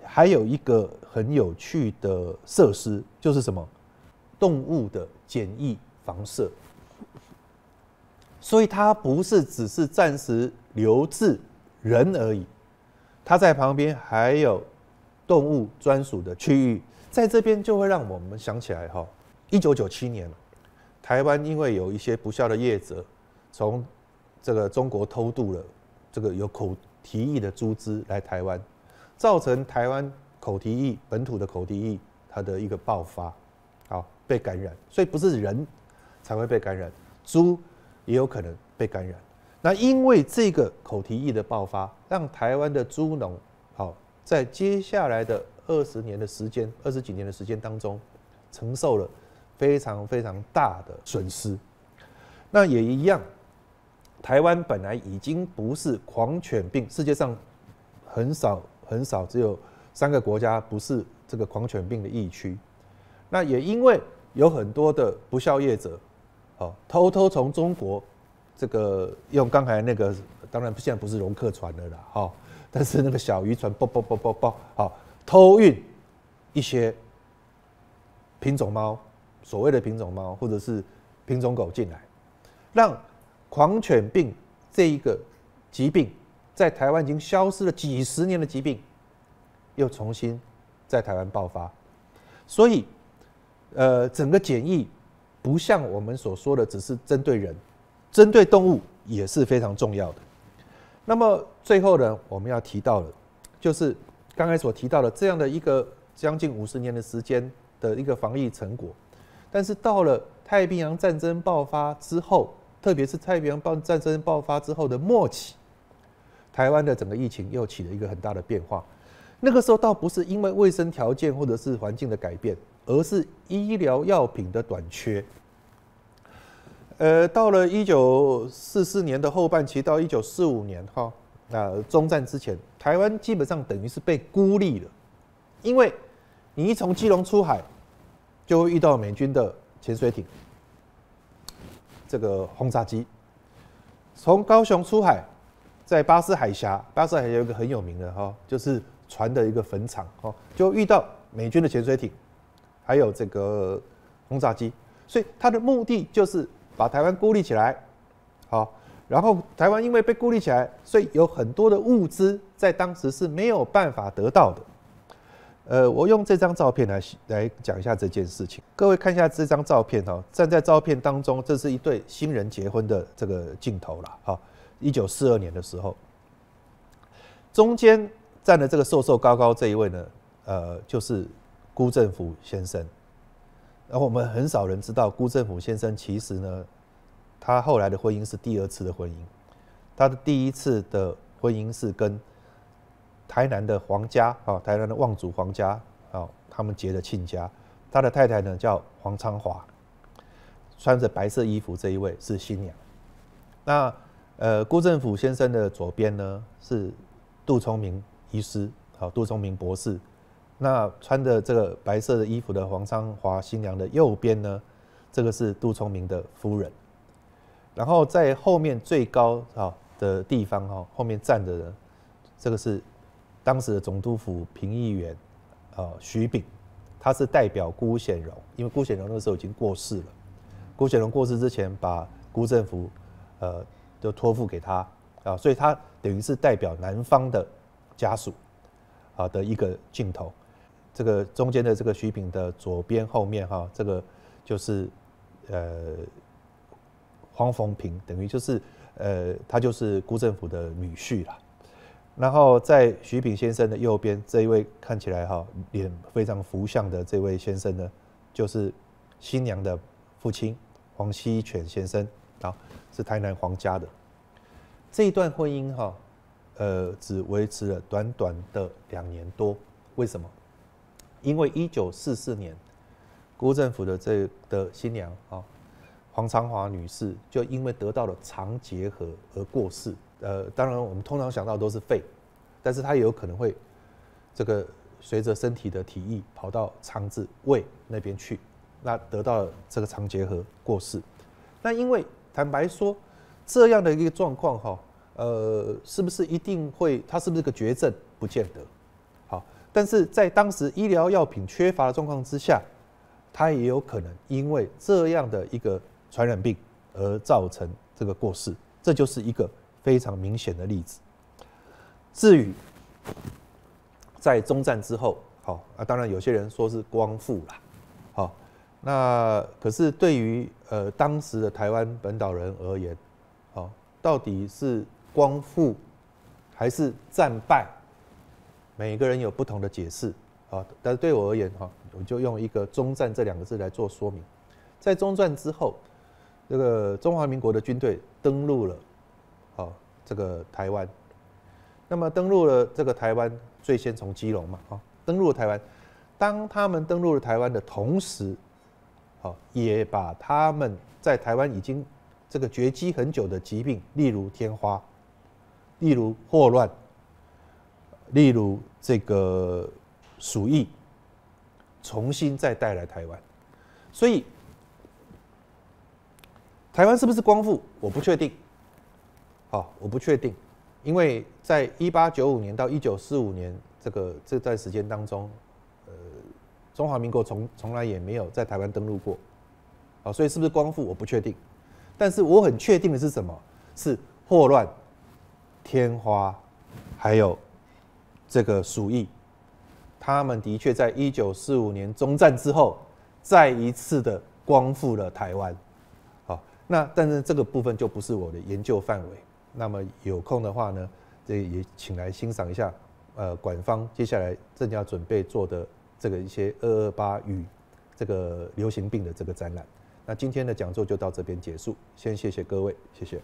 还有一个很有趣的设施，就是什么动物的检疫房舍，所以它不是只是暂时留置人而已。它在旁边还有动物专属的区域，在这边就会让我们想起来哈，一九九七年，台湾因为有一些不孝的业者，从这个中国偷渡了这个有口蹄疫的猪只来台湾，造成台湾口蹄疫本土的口蹄疫它的一个爆发，好被感染，所以不是人才会被感染，猪也有可能被感染。那因为这个口蹄疫的爆发，让台湾的猪农，好在接下来的二十年的时间、二十几年的时间当中，承受了非常非常大的损失。那也一样，台湾本来已经不是狂犬病，世界上很少很少，只有三个国家不是这个狂犬病的疫区。那也因为有很多的不孝业者，好偷偷从中国。这个用刚才那个，当然现在不是容客船的啦，哈，但是那个小渔船，啵啵啵啵啵，好偷运一些品种猫，所谓的品种猫或者是品种狗进来，让狂犬病这一个疾病在台湾已经消失了几十年的疾病，又重新在台湾爆发，所以呃，整个检疫不像我们所说的只是针对人。针对动物也是非常重要的。那么最后呢，我们要提到的，就是刚才所提到的这样的一个将近五十年的时间的一个防疫成果。但是到了太平洋战争爆发之后，特别是太平洋战战争爆发之后的末期，台湾的整个疫情又起了一个很大的变化。那个时候倒不是因为卫生条件或者是环境的改变，而是医疗药品的短缺。呃，到了一九四四年的后半期，到一九四五年哈，那中战之前，台湾基本上等于是被孤立了，因为，你一从基隆出海，就会遇到美军的潜水艇，这个轰炸机；从高雄出海，在巴士海峡，巴士海峡有一个很有名的哈，就是船的一个坟场哦，就遇到美军的潜水艇，还有这个轰炸机，所以它的目的就是。把台湾孤立起来，好，然后台湾因为被孤立起来，所以有很多的物资在当时是没有办法得到的。呃，我用这张照片来来讲一下这件事情。各位看一下这张照片哦，站在照片当中，这是一对新人结婚的这个镜头了。哈。一九四二年的时候，中间站的这个瘦瘦高高这一位呢，呃，就是辜振甫先生。然后我们很少人知道辜振甫先生其实呢，他后来的婚姻是第二次的婚姻，他的第一次的婚姻是跟台南的黄家啊，台南的望族黄家啊，他们结的亲家。他的太太呢叫黄昌华，穿着白色衣服这一位是新娘。那呃，辜振甫先生的左边呢是杜聪明医师，好，杜聪明博士。那穿着这个白色的衣服的黄昌华新娘的右边呢，这个是杜聪明的夫人。然后在后面最高啊的地方哈，后面站着的这个是当时的总督府评议员啊，徐炳，他是代表辜显荣，因为辜显荣那个时候已经过世了，辜显荣过世之前把辜振福，呃都托付给他啊，所以他等于是代表男方的家属啊的一个镜头。这个中间的这个徐炳的左边后面哈，这个就是呃黄逢平，等于就是呃他就是辜政府的女婿了。然后在徐炳先生的右边这一位看起来哈脸非常福相的这位先生呢，就是新娘的父亲黄锡全先生啊，是台南黄家的。这一段婚姻哈，呃只维持了短短的两年多，为什么？因为一九四四年，国政府的这的新娘啊，黄昌华女士，就因为得到了肠结核而过世。呃，当然我们通常想到都是肺，但是她也有可能会这个随着身体的体液跑到肠子、胃那边去，那得到了这个肠结核过世。那因为坦白说，这样的一个状况哈，呃，是不是一定会？她是不是个绝症？不见得。但是在当时医疗药品缺乏的状况之下，他也有可能因为这样的一个传染病而造成这个过世，这就是一个非常明显的例子。至于在中战之后，好啊，当然有些人说是光复了，好，那可是对于呃当时的台湾本岛人而言，好，到底是光复还是战败？每个人有不同的解释啊，但是对我而言啊，我就用一个“中战”这两个字来做说明。在中战之后，这个中华民国的军队登陆了，好，这个台湾。那么登陆了这个台湾，最先从基隆嘛，啊，登陆台湾。当他们登陆了台湾的同时，好，也把他们在台湾已经这个绝迹很久的疾病，例如天花，例如霍乱，例如。这个鼠疫重新再带来台湾，所以台湾是不是光复，我不确定。好，我不确定，因为在一八九五年到一九四五年这个这段时间当中，呃，中华民国从从来也没有在台湾登陆过。好，所以是不是光复，我不确定。但是我很确定的是什么？是霍乱、天花，还有。这个鼠疫，他们的确在一九四五年中战之后，再一次的光复了台湾。好，那但是这个部分就不是我的研究范围。那么有空的话呢，这也请来欣赏一下，呃，馆方接下来正要准备做的这个一些二二八与这个流行病的这个展览。那今天的讲座就到这边结束，先谢谢各位，谢谢。